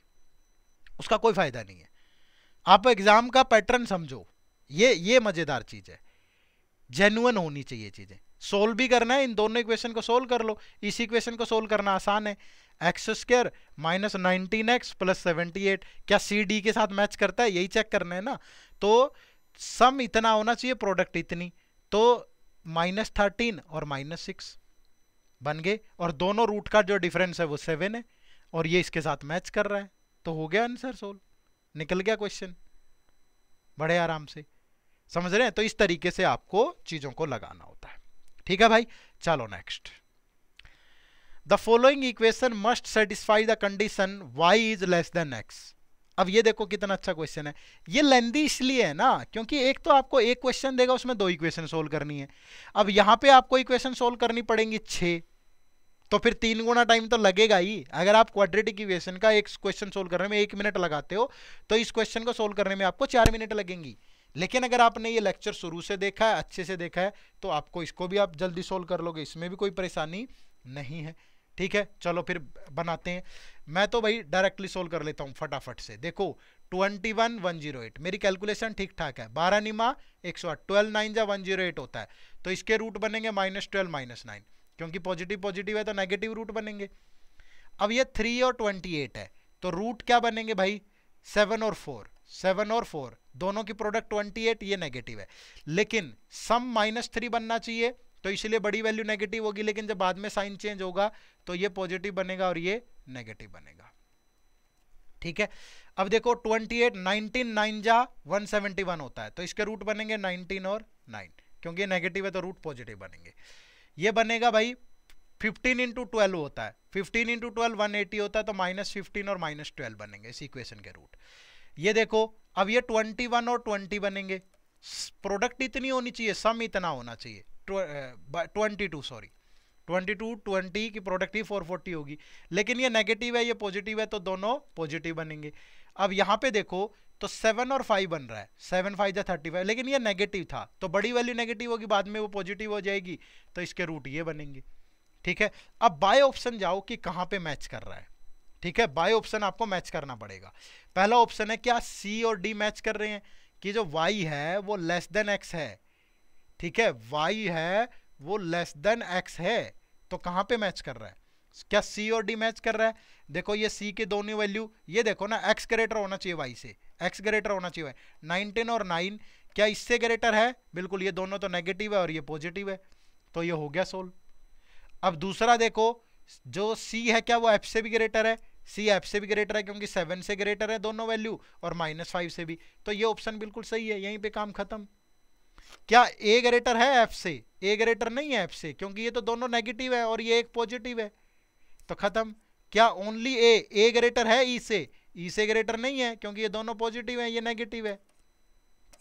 उसका कोई फायदा नहीं है आप एग्जाम का पैटर्न समझो ये ये मजेदार चीज है जेन्युन होनी चाहिए चीजें सोल्व भी करना है इन दोनों इक्वेशन को सोल्व कर लो इस इक्वेशन को सोल्व करना आसान है x square minus nineteen x plus seventy eight क्या सी डी के साथ मैच करता है यही चेक करना है ना तो सम इतना होना चाहिए प्रोडक्ट इतनी तो माइनस थर्टीन और माइनस सिक्स बन गए और दोनों रूट का जो डिफरेंस है वो सेवन है और ये इसके साथ मैच कर रहा है तो हो गया आंसर सोल्व निकल गया क्वेश्चन बड़े आराम से समझ रहे हैं तो इस तरीके से आपको चीजों को लगाना होता है ठीक है भाई चलो next the following equation must satisfy the condition y is less than x अब ये देखो कितना अच्छा क्वेश्चन है ये लेंदी इसलिए है ना क्योंकि एक तो आपको एक क्वेश्चन देगा उसमें दो इक्वेशन सोल्व करनी है अब यहाँ पे आपको इक्वेशन सोल्व करनी पड़ेंगी छः तो फिर तीन गुना टाइम तो लगेगा ही अगर आप क्वाड्रेटिक इक्वेशन का एक क्वेश्चन सोल्व करने में एक मिनट लगाते हो तो इस क्वेश्चन को सोल्व करने में आपको चार मिनट लगेंगी लेकिन अगर आपने ये लेक्चर शुरू से देखा है अच्छे से देखा है तो आपको इसको भी आप जल्दी सोल्व कर लोगे इसमें भी कोई परेशानी नहीं है ठीक है चलो फिर बनाते हैं मैं तो भाई डायरेक्टली सोल्व कर लेता हूँ फटाफट से देखो twenty one one zero eight मेरी कैलकुलेशन ठीक ठाक है बारह निमा एक सौ आठ ट्वेल्व नाइन जा वन जीरो एट होता है तो इसके रूट बनेंगे माइनस ट्वेल्व माइनस नाइन क्योंकि पॉजिटिव पॉजिटिव है तो नेगेटिव रूट बनेंगे अब ये थ्री और ट्वेंटी एट है तो रूट क्या बनेंगे भाई सेवन और फोर सेवन और फोर दोनों की प्रोडक्ट ट्वेंटी एट ये नेगेटिव है लेकिन सम माइनस थ्री बनना चाहिए तो इसलिए बड़ी वैल्यू नेगेटिव होगी लेकिन जब बाद में साइन चेंज होगा तो ये पॉजिटिव बनेगा और ये नेगेटिव बनेगा ठीक है अब देखो 28 नाइनटीन नाइन जा वन होता है तो इसके रूट बनेंगे 19 और 9 क्योंकि ये नेगेटिव है तो रूट पॉजिटिव बनेंगे ये बनेगा भाई 15 इंटू ट्वेल्व होता है 15 इंटू ट्वेल्व वन होता है तो माइनस फिफ्टीन और माइनस ट्वेल्व बनेंगे इस इक्वेशन के रूट ये देखो अब ये 21 और 20 बनेंगे प्रोडक्ट इतनी होनी चाहिए सम इतना होना चाहिए twenty two sorry twenty two twenty की प्रोडक्ट ही फोर फोर्टी होगी लेकिन ये नेगेटिव है ये पॉजिटिव है तो दोनों पॉजिटिव बनेंगे अब यहाँ पे देखो तो सेवन और फाइव बन रहा है सेवन फाइव या थर्टी फाइव लेकिन ये नेगेटिव था तो बड़ी वैल्यू नेगेटिव होगी बाद में वो पॉजिटिव हो जाएगी तो इसके रूट ये बनेंगे ठीक है अब बाय ऑप्शन जाओ कि कहाँ पर मैच कर रहा है ठीक है बाय ऑप्शन आपको मैच करना पड़ेगा पहला ऑप्शन है क्या सी और डी मैच कर रहे हैं कि जो वाई है वो लेस देन एक्स है ठीक है वाई है वो लेस देन एक्स है तो कहाँ पे मैच कर रहा है क्या सी और डी मैच कर रहा है देखो ये सी के दोनों वैल्यू ये देखो ना एक्स ग्रेटर होना चाहिए वाई से एक्स ग्रेटर होना चाहिए नाइनटीन और नाइन क्या इससे ग्रेटर है बिल्कुल ये दोनों तो नेगेटिव है और ये पॉजिटिव है तो ये हो गया सोल्व अब दूसरा देखो जो सी है क्या वो एफ से भी ग्रेटर है सी एफ से भी ग्रेटर है क्योंकि सेवन से ग्रेटर है दोनों वैल्यू और माइनस फाइव से भी तो ये ऑप्शन बिल्कुल सही है यहीं पे काम खत्म क्या ए ग्रेटर है एफ से ए ग्रेटर नहीं है एफ से क्योंकि ये तो दोनों नेगेटिव है और ये एक पॉजिटिव है तो खत्म क्या ओनली ए ए ग्रेटर है ई e से ई e से ग्रेटर नहीं है क्योंकि ये दोनों पॉजिटिव है ये नेगेटिव है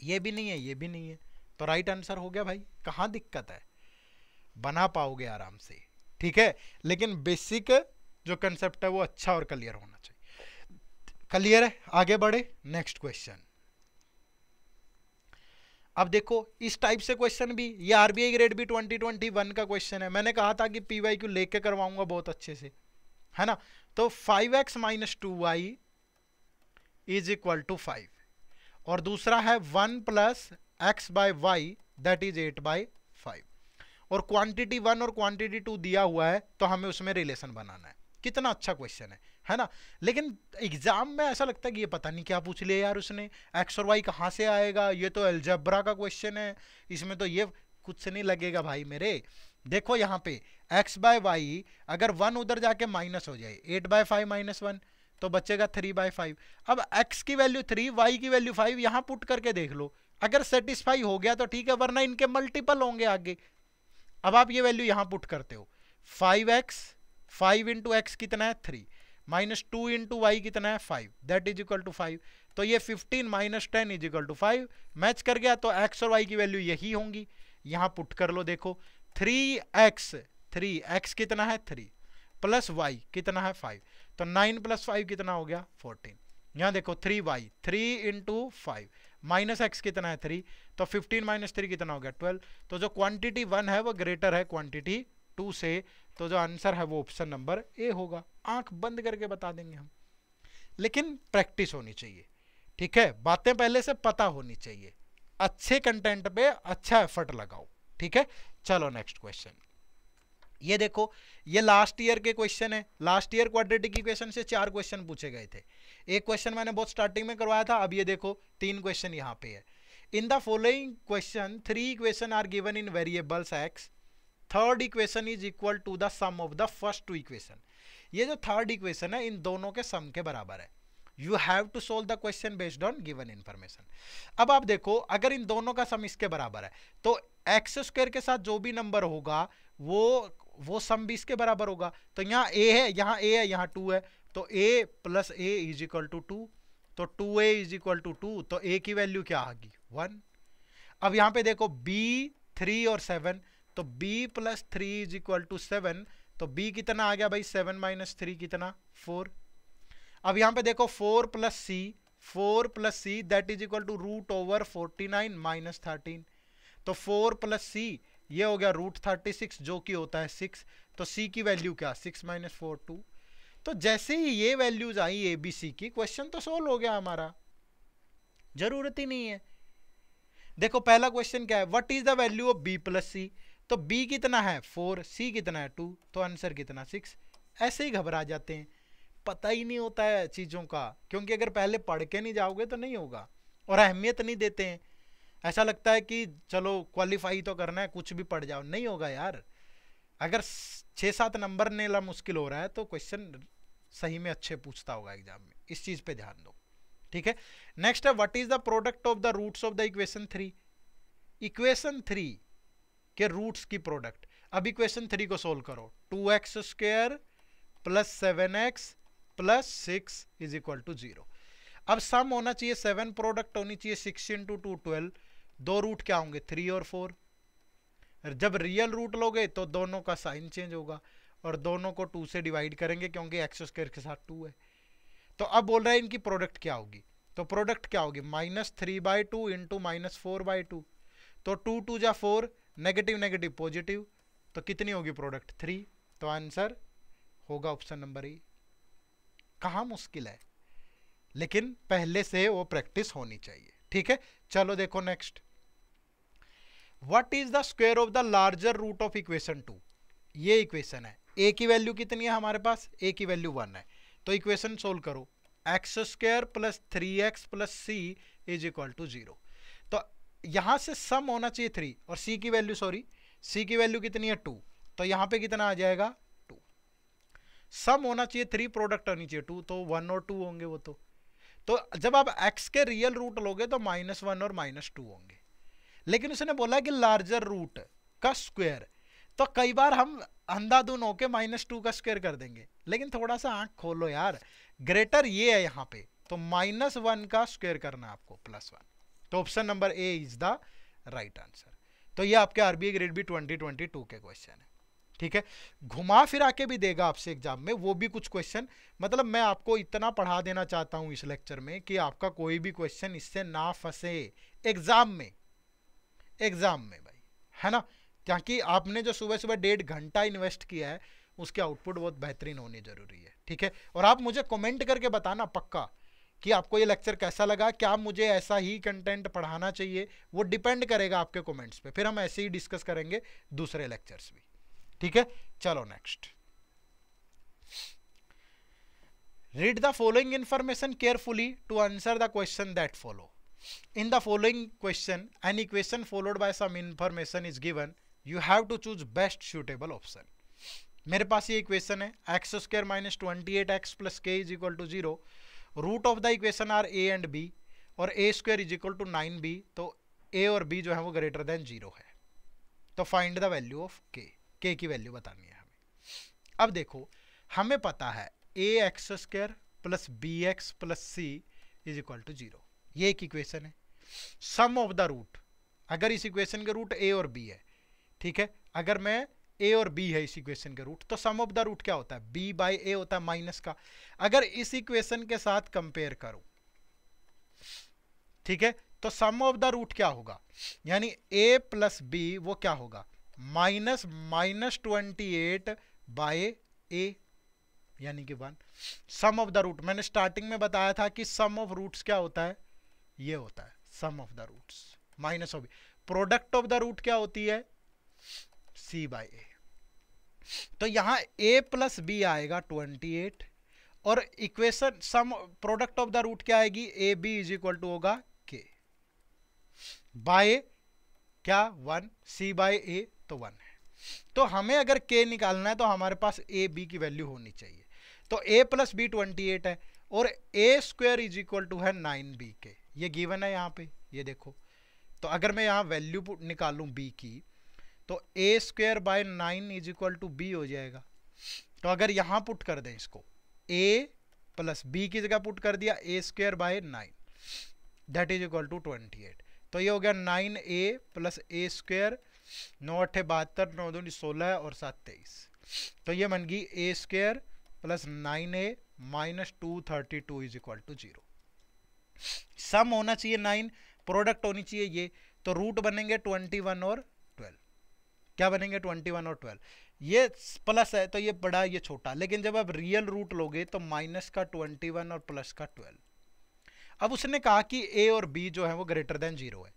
ये भी नहीं है ये भी नहीं है तो राइट आंसर हो गया भाई कहाँ दिक्कत है बना पाओगे आराम से ठीक है लेकिन बेसिक जो कंसेप्ट है वो अच्छा और क्लियर होना चाहिए क्लियर है आगे बढ़े नेक्स्ट क्वेश्चन अब देखो इस टाइप से क्वेश्चन भी ये आरबीआई ग्रेड भी ट्वेंटी ट्वेंटी वन का क्वेश्चन है मैंने कहा था कि पी वाई क्यू लेके करवाऊंगा बहुत अच्छे से है ना तो five x minus two y is equal to five और दूसरा है one plus x by y that is eight by five और क्वांटिटी वन और क्वांटिटी टू दिया हुआ है तो हमें उसमें रिलेशन बनाना है कितना अच्छा क्वेश्चन है है ना लेकिन एग्जाम में ऐसा लगता है कि ये पता नहीं क्या पूछ लिया यार उसने एक्स और वाई कहाँ से आएगा ये तो एल्जब्रा का क्वेश्चन है इसमें तो ये कुछ नहीं लगेगा भाई मेरे देखो यहाँ पे एक्स बाय वाई अगर वन उधर जाके माइनस हो जाए eight by five minus one तो बचेगा थ्री बाय फाइव अब एक्स की वैल्यू थ्री वाई की वैल्यू फाइव यहाँ पुट करके देख लो अगर सेटिस्फाई हो गया तो ठीक है वरना इनके मल्टीपल होंगे आगे अब आप ये वैल्यू यहाँ पुट करते हो five x five into x कितना है three minus two into y कितना है five that is equal to five तो ये fifteen minus ten is equal to five match कर गया तो एक्स और वाई की वैल्यू यही होंगी यहाँ पुट कर लो देखो थ्री एक्स थ्री एक्स कितना है थ्री प्लस वाई कितना है फाइव तो नाइन प्लस फाइव कितना हो गया फोर्टीन यहाँ देखो three y three into five minus x कितना है थ्री तो फिफ्टीन माइनस थ्री कितना हो गया ट्वेल्व तो जो क्वांटिटी वन है वो ग्रेटर है क्वांटिटी टू से तो जो आंसर है वो ऑप्शन नंबर ए होगा आंख बंद करके बता देंगे हम लेकिन प्रैक्टिस होनी चाहिए ठीक है बातें पहले से पता होनी चाहिए अच्छे कंटेंट पे अच्छा एफर्ट लगाओ ठीक है चलो नेक्स्ट क्वेश्चन ये देखो ये लास्ट ईयर के क्वेश्चन है लास्ट ईयर क्वाड्रेटिक इक्वेशन से चार क्वेश्चन पूछे गए थे एक क्वेश्चन मैंने बहुत स्टार्टिंग में करवाया था अब ये देखो तीन क्वेश्चन यहाँ पे है in the following question three question are given in variables x third equation is equal to the sum of the first two equation ये जो थर्ड इक्वेशन है इन दोनों के सम के बराबर है you have to solve the question based on given information अब आप देखो अगर इन दोनों का सम इसके बराबर है तो एक्स स्क्वेयर के साथ जो भी नंबर होगा वो वो सम भी इसके बराबर होगा तो यहाँ ए है यहाँ ए है यहाँ टू है तो ए plus A is equal to two तो two A is equal to two तो ए की वैल्यू क्या आगी वन अब यहाँ पे देखो बी थ्री और सेवन तो b plus three is equal to seven तो b कितना आ गया भाई सेवन माइनस थ्री कितना फोर अब यहां पे देखो four plus C four plus C that is equal to root over forty nine minus thirteen तो फोर प्लस सी ये हो गया रूट थर्टी सिक्स जो कि होता है सिक्स तो सी की वैल्यू क्या सिक्स माइनस फोर टू तो जैसे ही ये values I A B C की क्वेश्चन तो सोल्व हो गया हमारा जरूरत ही नहीं है देखो पहला क्वेश्चन क्या है what is the value of B plus C तो बी कितना है फोर सी कितना है टू तो आंसर कितना सिक्स ऐसे ही घबरा जाते हैं पता ही नहीं होता है चीज़ों का क्योंकि अगर पहले पढ़ के नहीं जाओगे तो नहीं होगा और अहमियत नहीं देते हैं ऐसा लगता है कि चलो क्वालिफाई तो करना है कुछ भी पढ़ जाओ नहीं होगा यार अगर छः सात नंबर नेला मुश्किल हो रहा है तो क्वेश्चन सही में अच्छे पूछता होगा एग्जाम में इस चीज़ पे ध्यान दो ठीक है नेक्स्ट है what is the product of the roots of the equation three equation three के रूट्स की प्रोडक्ट अब इक्वेशन थ्री को सोल्व करो two x square plus seven x plus six is equal to zero अब सम होना चाहिए सेवन प्रोडक्ट होनी चाहिए सिक्स इंटू टू ट्वेल्व दो रूट क्या होंगे थ्री और फोर जब रियल रूट लोगे तो दोनों का साइन चेंज होगा और दोनों को टू से डिवाइड करेंगे क्योंकि एक्स स्क्र के साथ टू है तो अब बोल रहा है इनकी प्रोडक्ट क्या होगी तो प्रोडक्ट क्या होगी minus three by two into minus four by two तो टू टू जा फोर नेगेटिव नेगेटिव पॉजिटिव तो कितनी होगी प्रोडक्ट थ्री तो आंसर होगा ऑप्शन नंबर ई कहा मुश्किल है लेकिन पहले से वो प्रैक्टिस होनी चाहिए ठीक है चलो देखो next what is the square of the larger root of equation two ये इक्वेशन है ए की वैल्यू कितनी है हमारे पास ए की वैल्यू वन है तो इक्वेशन सोल्व करो x square plus three x plus C is equal to zero यहाँ से सम होना चाहिए थ्री और सी की वैल्यू सॉरी सी की वैल्यू कितनी है टू तो यहाँ पे कितना आ जाएगा टू सम होना चाहिए थ्री प्रोडक्ट होनी चाहिए टू तो वन और टू होंगे वो तो तो जब आप एक्स के रियल रूट लोगे तो माइनस वन और माइनस टू होंगे लेकिन उसने बोला कि लार्जर रूट का स्क्वेयर तो कई बार हम अंधाधुन होके माइनस टू का स्क्वेयर कर देंगे लेकिन थोड़ा सा आंख खोलो यार ग्रेटर ये है यहाँ पे तो माइनस वन का स्क्वेयर करना आपको प्लस वन तो option number A is the right answer तो ये आपके आरबीए ग्रेड बी 2022 के क्वेश्चन है ठीक है घुमा फिरा के भी देगा आपसे एग्जाम में वो भी कुछ क्वेश्चन मतलब मैं आपको इतना पढ़ा देना चाहता हूं इस लेक्चर में कि आपका कोई भी क्वेश्चन इससे ना फंसे एग्जाम में एग्जाम में भाई है ना क्योंकि आपने जो सुबह सुबह डेढ़ घंटा इन्वेस्ट किया है उसके आउटपुट बहुत बेहतरीन होनी जरूरी है ठीक है और आप मुझे कमेंट करके बताना पक्का कि आपको ये लेक्चर कैसा लगा क्या मुझे ऐसा ही कंटेंट पढ़ाना चाहिए वो डिपेंड करेगा आपके कमेंट्स पे फिर हम ऐसे ही डिस्कस करेंगे दूसरे लेक्चर्स भी ठीक है चलो next read the following information carefully to answer the question that follow in the following question an equation followed by some information is given you have to choose best suitable option मेरे पास ये इक्वेशन है x square minus twenty eight x plus k is equal to zero root of the equation are a and b और a square is equal to nine b तो ए और बी जो है वो ग्रेटर देन जीरो है तो फाइंड द वैल्यू ऑफ के के की वैल्यू बतानी है हमें अब देखो हमें पता है ए x square plus B x plus C is equal to zero ये एक इक्वेशन है सम ऑफ द रूट अगर इस इक्वेशन के रूट ए और बी है ठीक है अगर मैं ए और बी है इस इक्वेशन के रूट तो सम ऑफ द रूट क्या होता है बी बाई ए होता है माइनस का अगर इस इक्वेशन के साथ कंपेयर करो ठीक है तो सम ऑफ द रूट क्या होगा यानी ए प्लस बी वो क्या होगा minus minus twenty eight by a यानी कि one sum of the root मैंने स्टार्टिंग में बताया था कि सम ऑफ रूट्स क्या होता है ये होता है sum of the roots minus of product of the root क्या होती है सी बाय ए तो यहाँ ए प्लस बी आएगा ट्वेंटी एट और equation sum product of the root क्या आएगी a b is equal to होगा के बाय क्या वन सी बाय ए तो वन है तो हमें अगर के निकालना है तो हमारे पास ए बी की वैल्यू होनी चाहिए तो ए प्लस बी ट्वेंटी एट है और a square is equal to है नाइन बी के ये गिवन है यहाँ पे ये देखो तो अगर मैं यहाँ वैल्यू निकालूं बी की तो a square by nine is equal to b हो जाएगा तो अगर यहां पुट कर दें इसको ए प्लस बी की जगह पुट कर दिया a square by nine that is equal to twenty eight तो ये हो गया nine a plus a square नौ अठे बहत्तर नौ दो सोलह और सात तेईस तो ये मन गई a square plus nine a minus two thirty two is equal to zero sum होना चाहिए नाइन प्रोडक्ट होनी चाहिए ये तो रूट बनेंगे ट्वेंटी वन और क्या बनेंगे ट्वेंटी वन और ट्वेल्व ये प्लस है तो ये बड़ा ये छोटा लेकिन जब आप रियल रूट लोगे तो माइनस का ट्वेंटी वन और प्लस का ट्वेल्व अब उसने कहा कि ए और बी जो है वो ग्रेटर देन जीरो है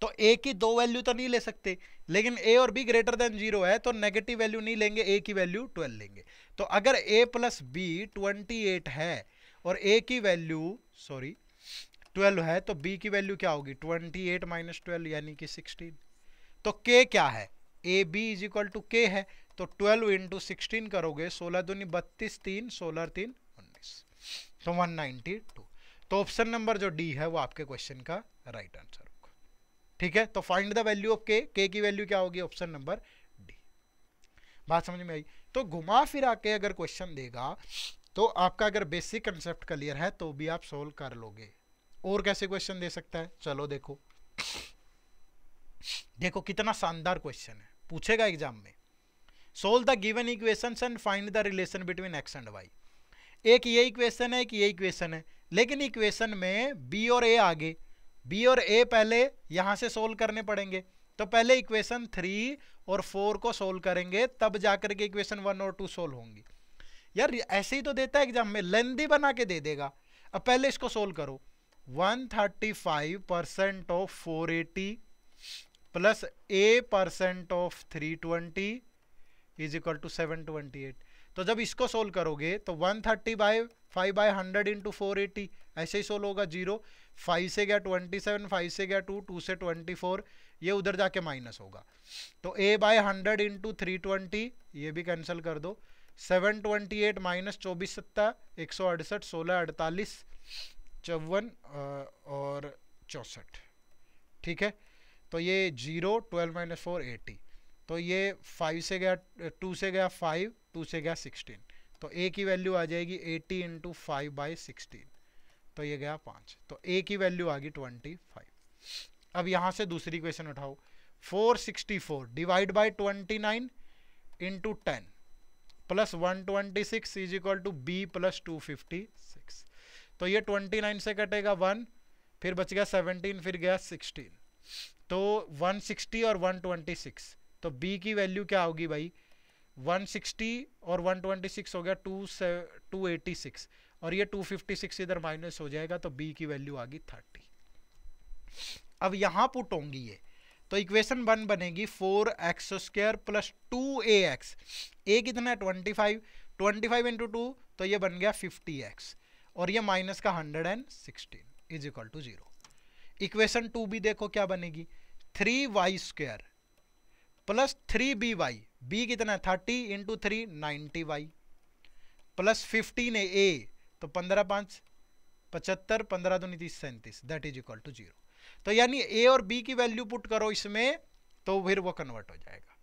तो ए की दो वैल्यू तो नहीं ले सकते लेकिन ए और बी ग्रेटर देन जीरो है तो नेगेटिव वैल्यू नहीं लेंगे ए की वैल्यू ट्वेल्व लेंगे तो अगर a plus b twenty eight है और ए की वैल्यू सॉरी ट्वेल्व है तो बी की वैल्यू क्या होगी ट्वेंटी एट माइनस ट्वेल्व यानी कि सिक्सटीन तो के क्या है a b is equal to k है तो ट्वेल्व इंटू सिक्सटीन करोगे सोलह दूनी बत्तीस तीन सोलह तीन उन्नीस तो वन नाइन्टी टू तो ऑप्शन नंबर जो डी है वो आपके क्वेश्चन का राइट आंसर होगा ठीक है तो फाइंड द वैल्यू ऑफ के के की वैल्यू क्या होगी ऑप्शन नंबर डी बात समझ में आई तो घुमा फिरा के अगर क्वेश्चन देगा तो आपका अगर बेसिक कंसेप्ट क्लियर है तो भी आप सोल्व कर लोगे और कैसे क्वेश्चन दे सकता है चलो देखो देखो कितना शानदार क्वेश्चन है पूछेगा एग्जाम में solve the given equation and find the relation between x and y एक ये इक्वेशन है एक ये इक्वेशन है लेकिन इक्वेशन में बी और ए आगे बी और ए पहले यहां से सोल्व करने पड़ेंगे तो पहले इक्वेशन थ्री और फोर को सोल्व करेंगे तब जाकर के इक्वेशन वन और टू सोल्व होंगी यार ऐसे ही तो देता है एग्जाम में लेंदी बना के दे देगा अब पहले इसको सोल्व करो 135 percent of 480 plus a percent of three twenty is equal to seven twenty eight तो जब इसको सोल्व करोगे तो one thirty by five by hundred into four eighty ऐसे ही सोल्व होगा जीरो फाइव से गया ट्वेंटी सेवन फाइव से गया टू टू से ट्वेंटी फोर ये उधर जाके माइनस होगा तो a by hundred into three twenty ये भी कैंसिल कर दो सेवन ट्वेंटी एट माइनस चौबीस सत्तर एक सौ अड़सठ सोलह अड़तालीस चौवन और चौसठ ठीक है तो ये zero twelve minus four eighty तो ये फाइव से गया टू से गया फाइव टू से गया सिक्सटीन तो ए की वैल्यू आ जाएगी eighty into five by sixteen तो ये गया पाँच तो ए की वैल्यू आ गई ट्वेंटी फाइव अब यहाँ से दूसरी क्वेश्चन उठाओ four sixty four divide by twenty nine into ten plus one twenty six is equal to b plus two fifty six तो ये ट्वेंटी नाइन से कटेगा वन फिर बच गया सेवनटीन फिर गया सिक्सटीन तो 160 और 126 तो बी की वैल्यू क्या होगी भाई 160 और 126 हो गया टू टू और ये 256 इधर माइनस हो जाएगा तो बी की वैल्यू आ गई थर्टी अब यहां पुट होंगी ये तो इक्वेशन वन बनेगी four x square plus two a x a कितना है twenty five twenty five into two तो ये बन गया फिफ्टी एक्स और ये माइनस का hundred and sixteen is equal to zero equation two भी देखो क्या बनेगी three y square plus three b y b कितना thirty into three ninety y plus fifteen a तो पंद्रह पाँच पचहत्तर पंद्रह दो तीस सैंतीस that is equal to zero तो यानी ए और बी की वैल्यू पुट करो इसमें तो फिर वो कन्वर्ट हो जाएगा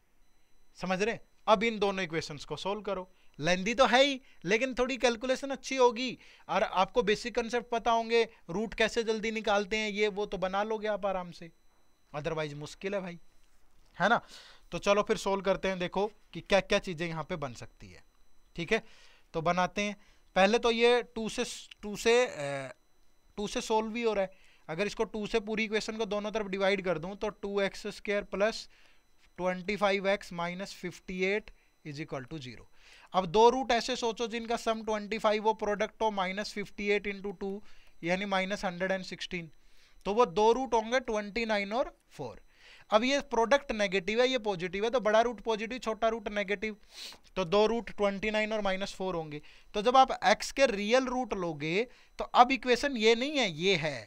समझ रहे अब इन दोनों इक्वेशंस को सोल्व करो लेंदी तो है ही लेकिन थोड़ी कैलकुलेशन अच्छी होगी और आपको बेसिक कंसेप्ट पता होंगे रूट कैसे जल्दी निकालते हैं ये वो तो बना लोगे आप आराम से अदरवाइज मुश्किल है भाई है ना तो चलो फिर सोल्व करते हैं देखो कि क्या क्या चीज़ें यहाँ पे बन सकती है ठीक है तो बनाते हैं पहले तो ये टू से टू से टू से सोल्व भी हो रहा है अगर इसको टू से पूरी इक्वेशन को दोनों तरफ डिवाइड कर दूँ तो two x square plus twenty five x minus fifty eight is equal to zero अब दो रूट ऐसे सोचो जिनका सम 25 वो प्रोडक्ट हो minus fifty eight into two यानी माइनस हंड्रेड एंड सिक्सटीन तो वो दो रूट होंगे 29 और 4 अब ये प्रोडक्ट नेगेटिव है ये पॉजिटिव है तो बड़ा रूट पॉजिटिव छोटा रूट नेगेटिव तो दो रूट 29 और माइनस फोर होंगे तो जब आप एक्स के रियल रूट लोगे तो अब इक्वेशन ये नहीं है ये है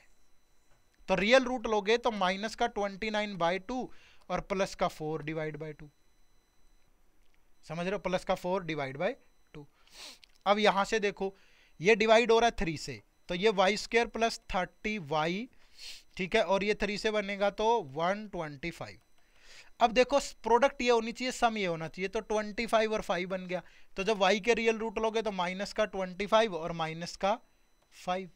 तो रियल रूट लोगे तो माइनस का 29 नाइन बाई टू और प्लस का 4 डिवाइड बाई टू समझ रहे हो प्लस का फोर डिवाइड बाई टू अब यहाँ से देखो ये डिवाइड हो रहा है थ्री से तो ये y square plus thirty y ठीक है और ये थ्री से बनेगा तो वन ट्वेंटी फाइव अब देखो प्रोडक्ट ये होनी चाहिए सम ये होना चाहिए तो ट्वेंटी फाइव और फाइव बन गया तो जब वाई के रियल रूट लोगे तो माइनस का ट्वेंटी फाइव और माइनस का फाइव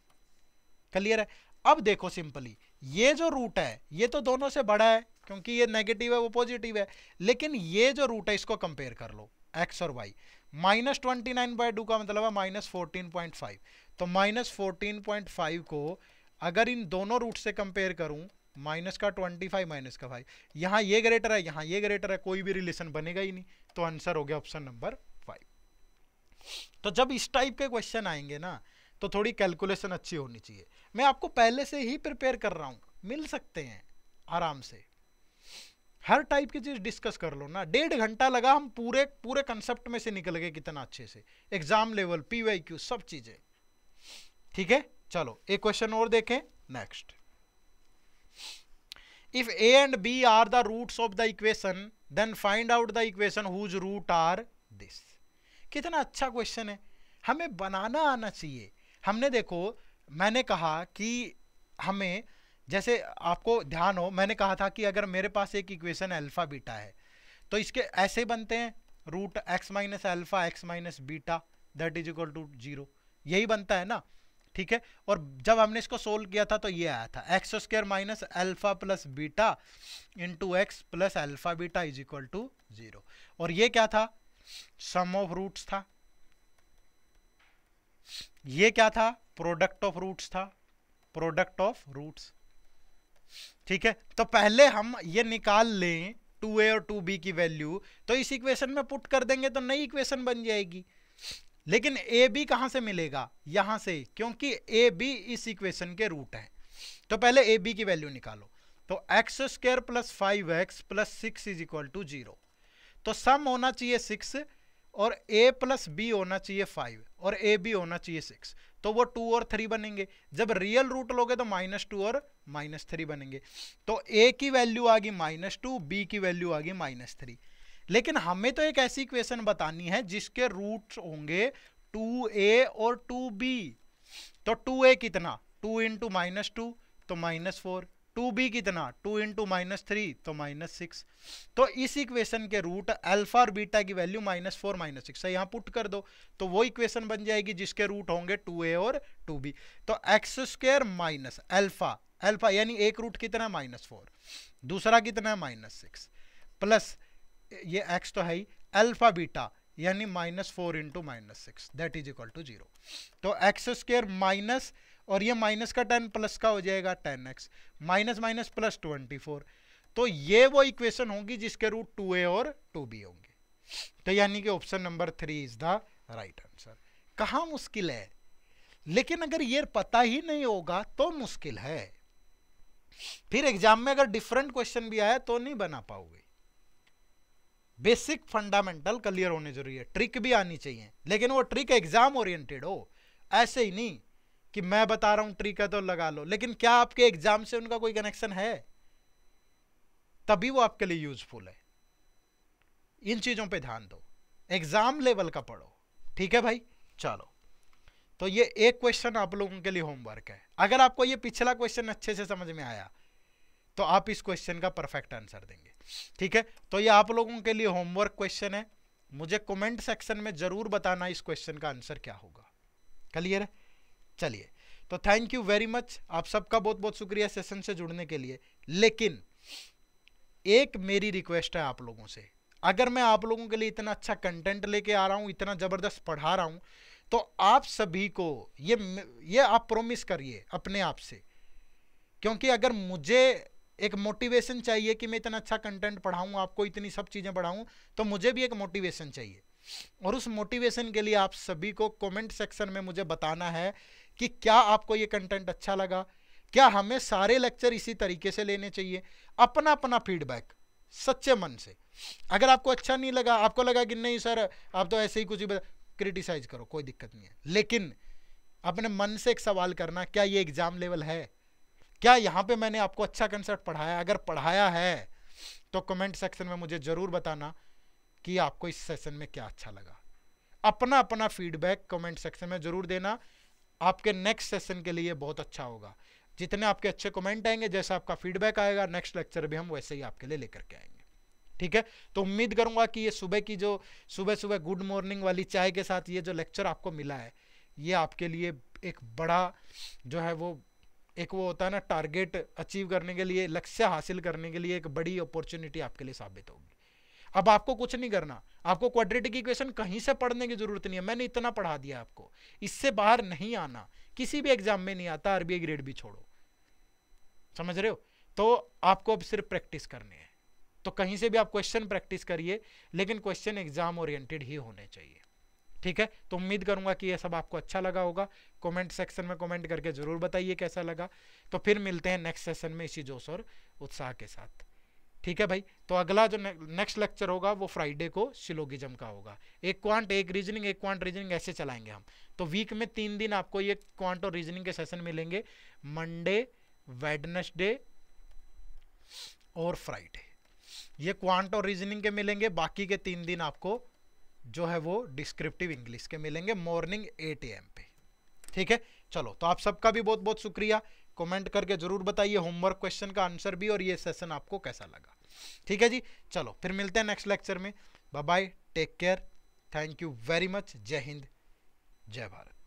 क्लियर है अब देखो सिंपली ये जो रूट है ये तो दोनों से बड़ा है क्योंकि ये नेगेटिव है वो पॉजिटिव है लेकिन ये जो रूट है इसको कंपेयर कर लो एक्स और y minus twenty nine by two का मतलब है माइनस फोर्टीन पॉइंट फाइव तो माइनस फोर्टीन पॉइंट फाइव को अगर इन दोनों रूट से कंपेयर करूं माइनस का ट्वेंटी फाइव माइनस का फाइव यहाँ ये ग्रेटर है यहाँ ये ग्रेटर है कोई भी रिलेशन बनेगा ही नहीं तो आंसर हो गया ऑप्शन नंबर फाइव तो जब इस टाइप के क्वेश्चन आएंगे ना तो थोड़ी कैलकुलेशन अच्छी होनी चाहिए मैं आपको पहले से ही प्रिपेयर कर रहा हूँ मिल सकते हैं आराम से हर टाइप की चीज़ डिस्कस कर लो ना डेढ़ घंटा लगा हम पूरे पूरे कंसेप्ट में से निकल गए कितना अच्छे से exam level P Y Q सब चीज़ें ठीक है चलो एक क्वेश्चन और देखें next if a and b are the roots of the equation then find out the equation whose root are this कितना अच्छा क्वेश्चन है हमें बनाना आना चाहिए हमने देखो मैंने कहा कि हमें जैसे आपको ध्यान हो मैंने कहा था कि अगर मेरे पास एक इक्वेशन अल्फ़ा बीटा है तो इसके ऐसे बनते हैं root x minus alpha x minus beta that is equal to zero यही बनता है ना ठीक है और जब हमने इसको सोल्व किया था तो ये आया था x square minus alpha plus beta into x plus alpha beta is equal to zero और ये क्या था सम ऑफ रूट्स था ये क्या था प्रोडक्ट ऑफ रूट्स था प्रोडक्ट ऑफ रूट्स ठीक है तो पहले हम ये निकाल लें टू और टू बी की वैल्यू तो इस इक्वेशन में पुट कर देंगे तो नई इक्वेशन बन जाएगी लेकिन ए बी कहाँ से मिलेगा यहाँ से क्योंकि ए बी इस इक्वेशन के रूट हैं तो पहले ए बी की वैल्यू निकालो तो x square plus five x plus six is equal to zero तो सम होना चाहिए सिक्स और ए प्लस बी होना चाहिए फाइव और ए बी होना चाहिए सिक्स तो वो टू और थ्री बनेंगे जब रियल रूट लोगे तो माइनस टू और माइनस थ्री बनेंगे तो ए की वैल्यू आ गई माइनस टू बी की वैल्यू आ गई माइनस थ्री लेकिन हमें तो एक ऐसी इक्वेशन बतानी है जिसके रूट होंगे टू ए और टू बी तो टू ए कितना टू इंटू माइनस टू तो माइनस फोर टू बी कितना टू इंटू माइनस थ्री तो माइनस सिक्स तो इस इक्वेशन के रूट अल्फा और बीटा की value minus four minus six यहाँ पुट कर दो तो वो इक्वेशन बन जाएगी जिसके रूट होंगे टू ए और टू बी तो x square minus alpha alpha यानी एक रूट कितना माइनस फोर दूसरा कितना है माइनस सिक्स प्लस ये एक्स तो है ही अल्फा बीटा यानी minus four into minus six that is equal to zero तो एक्स स्क्वेयर माइनस और ये माइनस का टेन प्लस का हो जाएगा ten x minus minus plus twenty four तो ये वो इक्वेशन होगी जिसके रूट टू ए और टू बी होंगे तो यानी कि option number three is the right answer कहाँ मुश्किल है लेकिन अगर ये पता ही नहीं होगा तो मुश्किल है फिर एग्जाम में अगर डिफरेंट क्वेश्चन भी आया तो नहीं बना पाओगे बेसिक फंडामेंटल क्लियर होने जरूरी है ट्रिक भी आनी चाहिए लेकिन वो ट्रिक एग्जाम ओरिएंटेड हो ऐसे ही नहीं कि मैं बता रहा हूं ट्रिक है तो लगा लो लेकिन क्या आपके एग्जाम से उनका कोई कनेक्शन है तभी वो आपके लिए यूजफुल है इन चीजों पे ध्यान दो एग्जाम लेवल का पढ़ो ठीक है भाई चलो तो ये एक क्वेश्चन आप लोगों के लिए होमवर्क है अगर आपको ये पिछला क्वेश्चन अच्छे से समझ में आया तो आप इस क्वेश्चन का परफेक्ट आंसर देंगे ठीक है तो ये आप लोगों के लिए होमवर्क क्वेश्चन है मुझे कमेंट सेक्शन में जरूर बताना इस क्वेश्चन का आंसर क्या होगा क्लियर है चलिए तो थैंक यू वेरी मच आप सबका बहुत बहुत शुक्रिया सेशन से जुड़ने के लिए लेकिन एक मेरी रिक्वेस्ट है आप लोगों से अगर मैं आप लोगों के लिए इतना अच्छा कंटेंट लेके आ रहा हूँ इतना ज़बरदस्त पढ़ा रहा हूँ तो आप सभी को ये ये आप प्रोमिस करिए अपने आप से क्योंकि अगर मुझे एक मोटिवेशन चाहिए कि मैं इतना अच्छा कंटेंट पढ़ाऊँ आपको इतनी सब चीज़ें पढ़ाऊँ तो मुझे भी एक मोटिवेशन चाहिए और उस मोटिवेशन के लिए आप सभी को कमेंट सेक्शन में मुझे बताना है कि क्या आपको ये कंटेंट अच्छा लगा क्या हमें सारे लेक्चर इसी तरीके से लेने चाहिए अपना अपना फीडबैक सच्चे मन से अगर आपको अच्छा नहीं लगा आपको लगा कि नहीं सर आप तो ऐसे ही कुछ क्रिटिसाइज करो कोई दिक्कत नहीं है लेकिन अपने मन से एक सवाल करना क्या ये एग्जाम लेवल है क्या यहाँ पे मैंने आपको अच्छा कंसेप्ट पढ़ाया अगर पढ़ाया है तो कमेंट सेक्शन में मुझे ज़रूर बताना कि आपको इस सेशन में क्या अच्छा लगा अपना अपना फीडबैक कमेंट सेक्शन में ज़रूर देना आपके नेक्स्ट सेशन के लिए बहुत अच्छा होगा जितने आपके अच्छे कमेंट आएंगे जैसे आपका फीडबैक आएगा नेक्स्ट लेक्चर भी हम वैसे ही आपके लिए लेकर के आएंगे ठीक है तो उम्मीद करूंगा कि ये सुबह की जो सुबह सुबह गुड मॉर्निंग वाली चाय के साथ ये जो लेक्चर आपको मिला है ये आपके लिए एक बड़ा जो है वो एक वो होता है ना टारगेट अचीव करने के लिए लक्ष्य हासिल करने के लिए एक बड़ी अपॉर्चुनिटी आपके लिए साबित होगी अब आपको कुछ नहीं करना आपको क्वाड्रेटिक इक्वेशन कहीं से पढ़ने की जरूरत नहीं है मैंने इतना पढ़ा दिया आपको इससे बाहर नहीं आना किसी भी एग्जाम में नहीं आता आरबीआई ग्रेड भी छोड़ो समझ रहे हो तो आपको अब सिर्फ प्रैक्टिस करनी है तो कहीं से भी आप क्वेश्चन प्रैक्टिस करिए लेकिन क्वेश्चन एग्जाम ओरिएंटेड ही होने चाहिए ठीक है तो उम्मीद करूंगा कि यह सब आपको अच्छा लगा होगा कमेंट सेक्शन में कमेंट करके जरूर बताइए कैसा लगा तो फिर मिलते हैं नेक्स्ट सेशन में इसी जोश और उत्साह के साथ ठीक है भाई तो अगला जो नेक्स्ट लेक्चर होगा वो फ्राइडे को सिलोगिज्म का होगा एक क्वांट एक रीजनिंग एक क्वांट रीजनिंग ऐसे चलाएंगे हम तो वीक में तीन दिन आपको ये क्वांट और रीजनिंग के सेशन मिलेंगे मंडे वेडनेसडे और फ्राइडे ये क्वांट और रीजनिंग के मिलेंगे बाकी के तीन दिन आपको जो है वो डिस्क्रिप्टिव इंग्लिश के मिलेंगे मॉर्निंग एट ए पे ठीक है चलो तो आप सबका भी बहुत बहुत शुक्रिया कमेंट करके ज़रूर बताइए होमवर्क क्वेश्चन का आंसर भी और ये सेशन आपको कैसा लगा ठीक है जी चलो फिर मिलते हैं नेक्स्ट लेक्चर में bye take care thank you very much जय हिंद जय भारत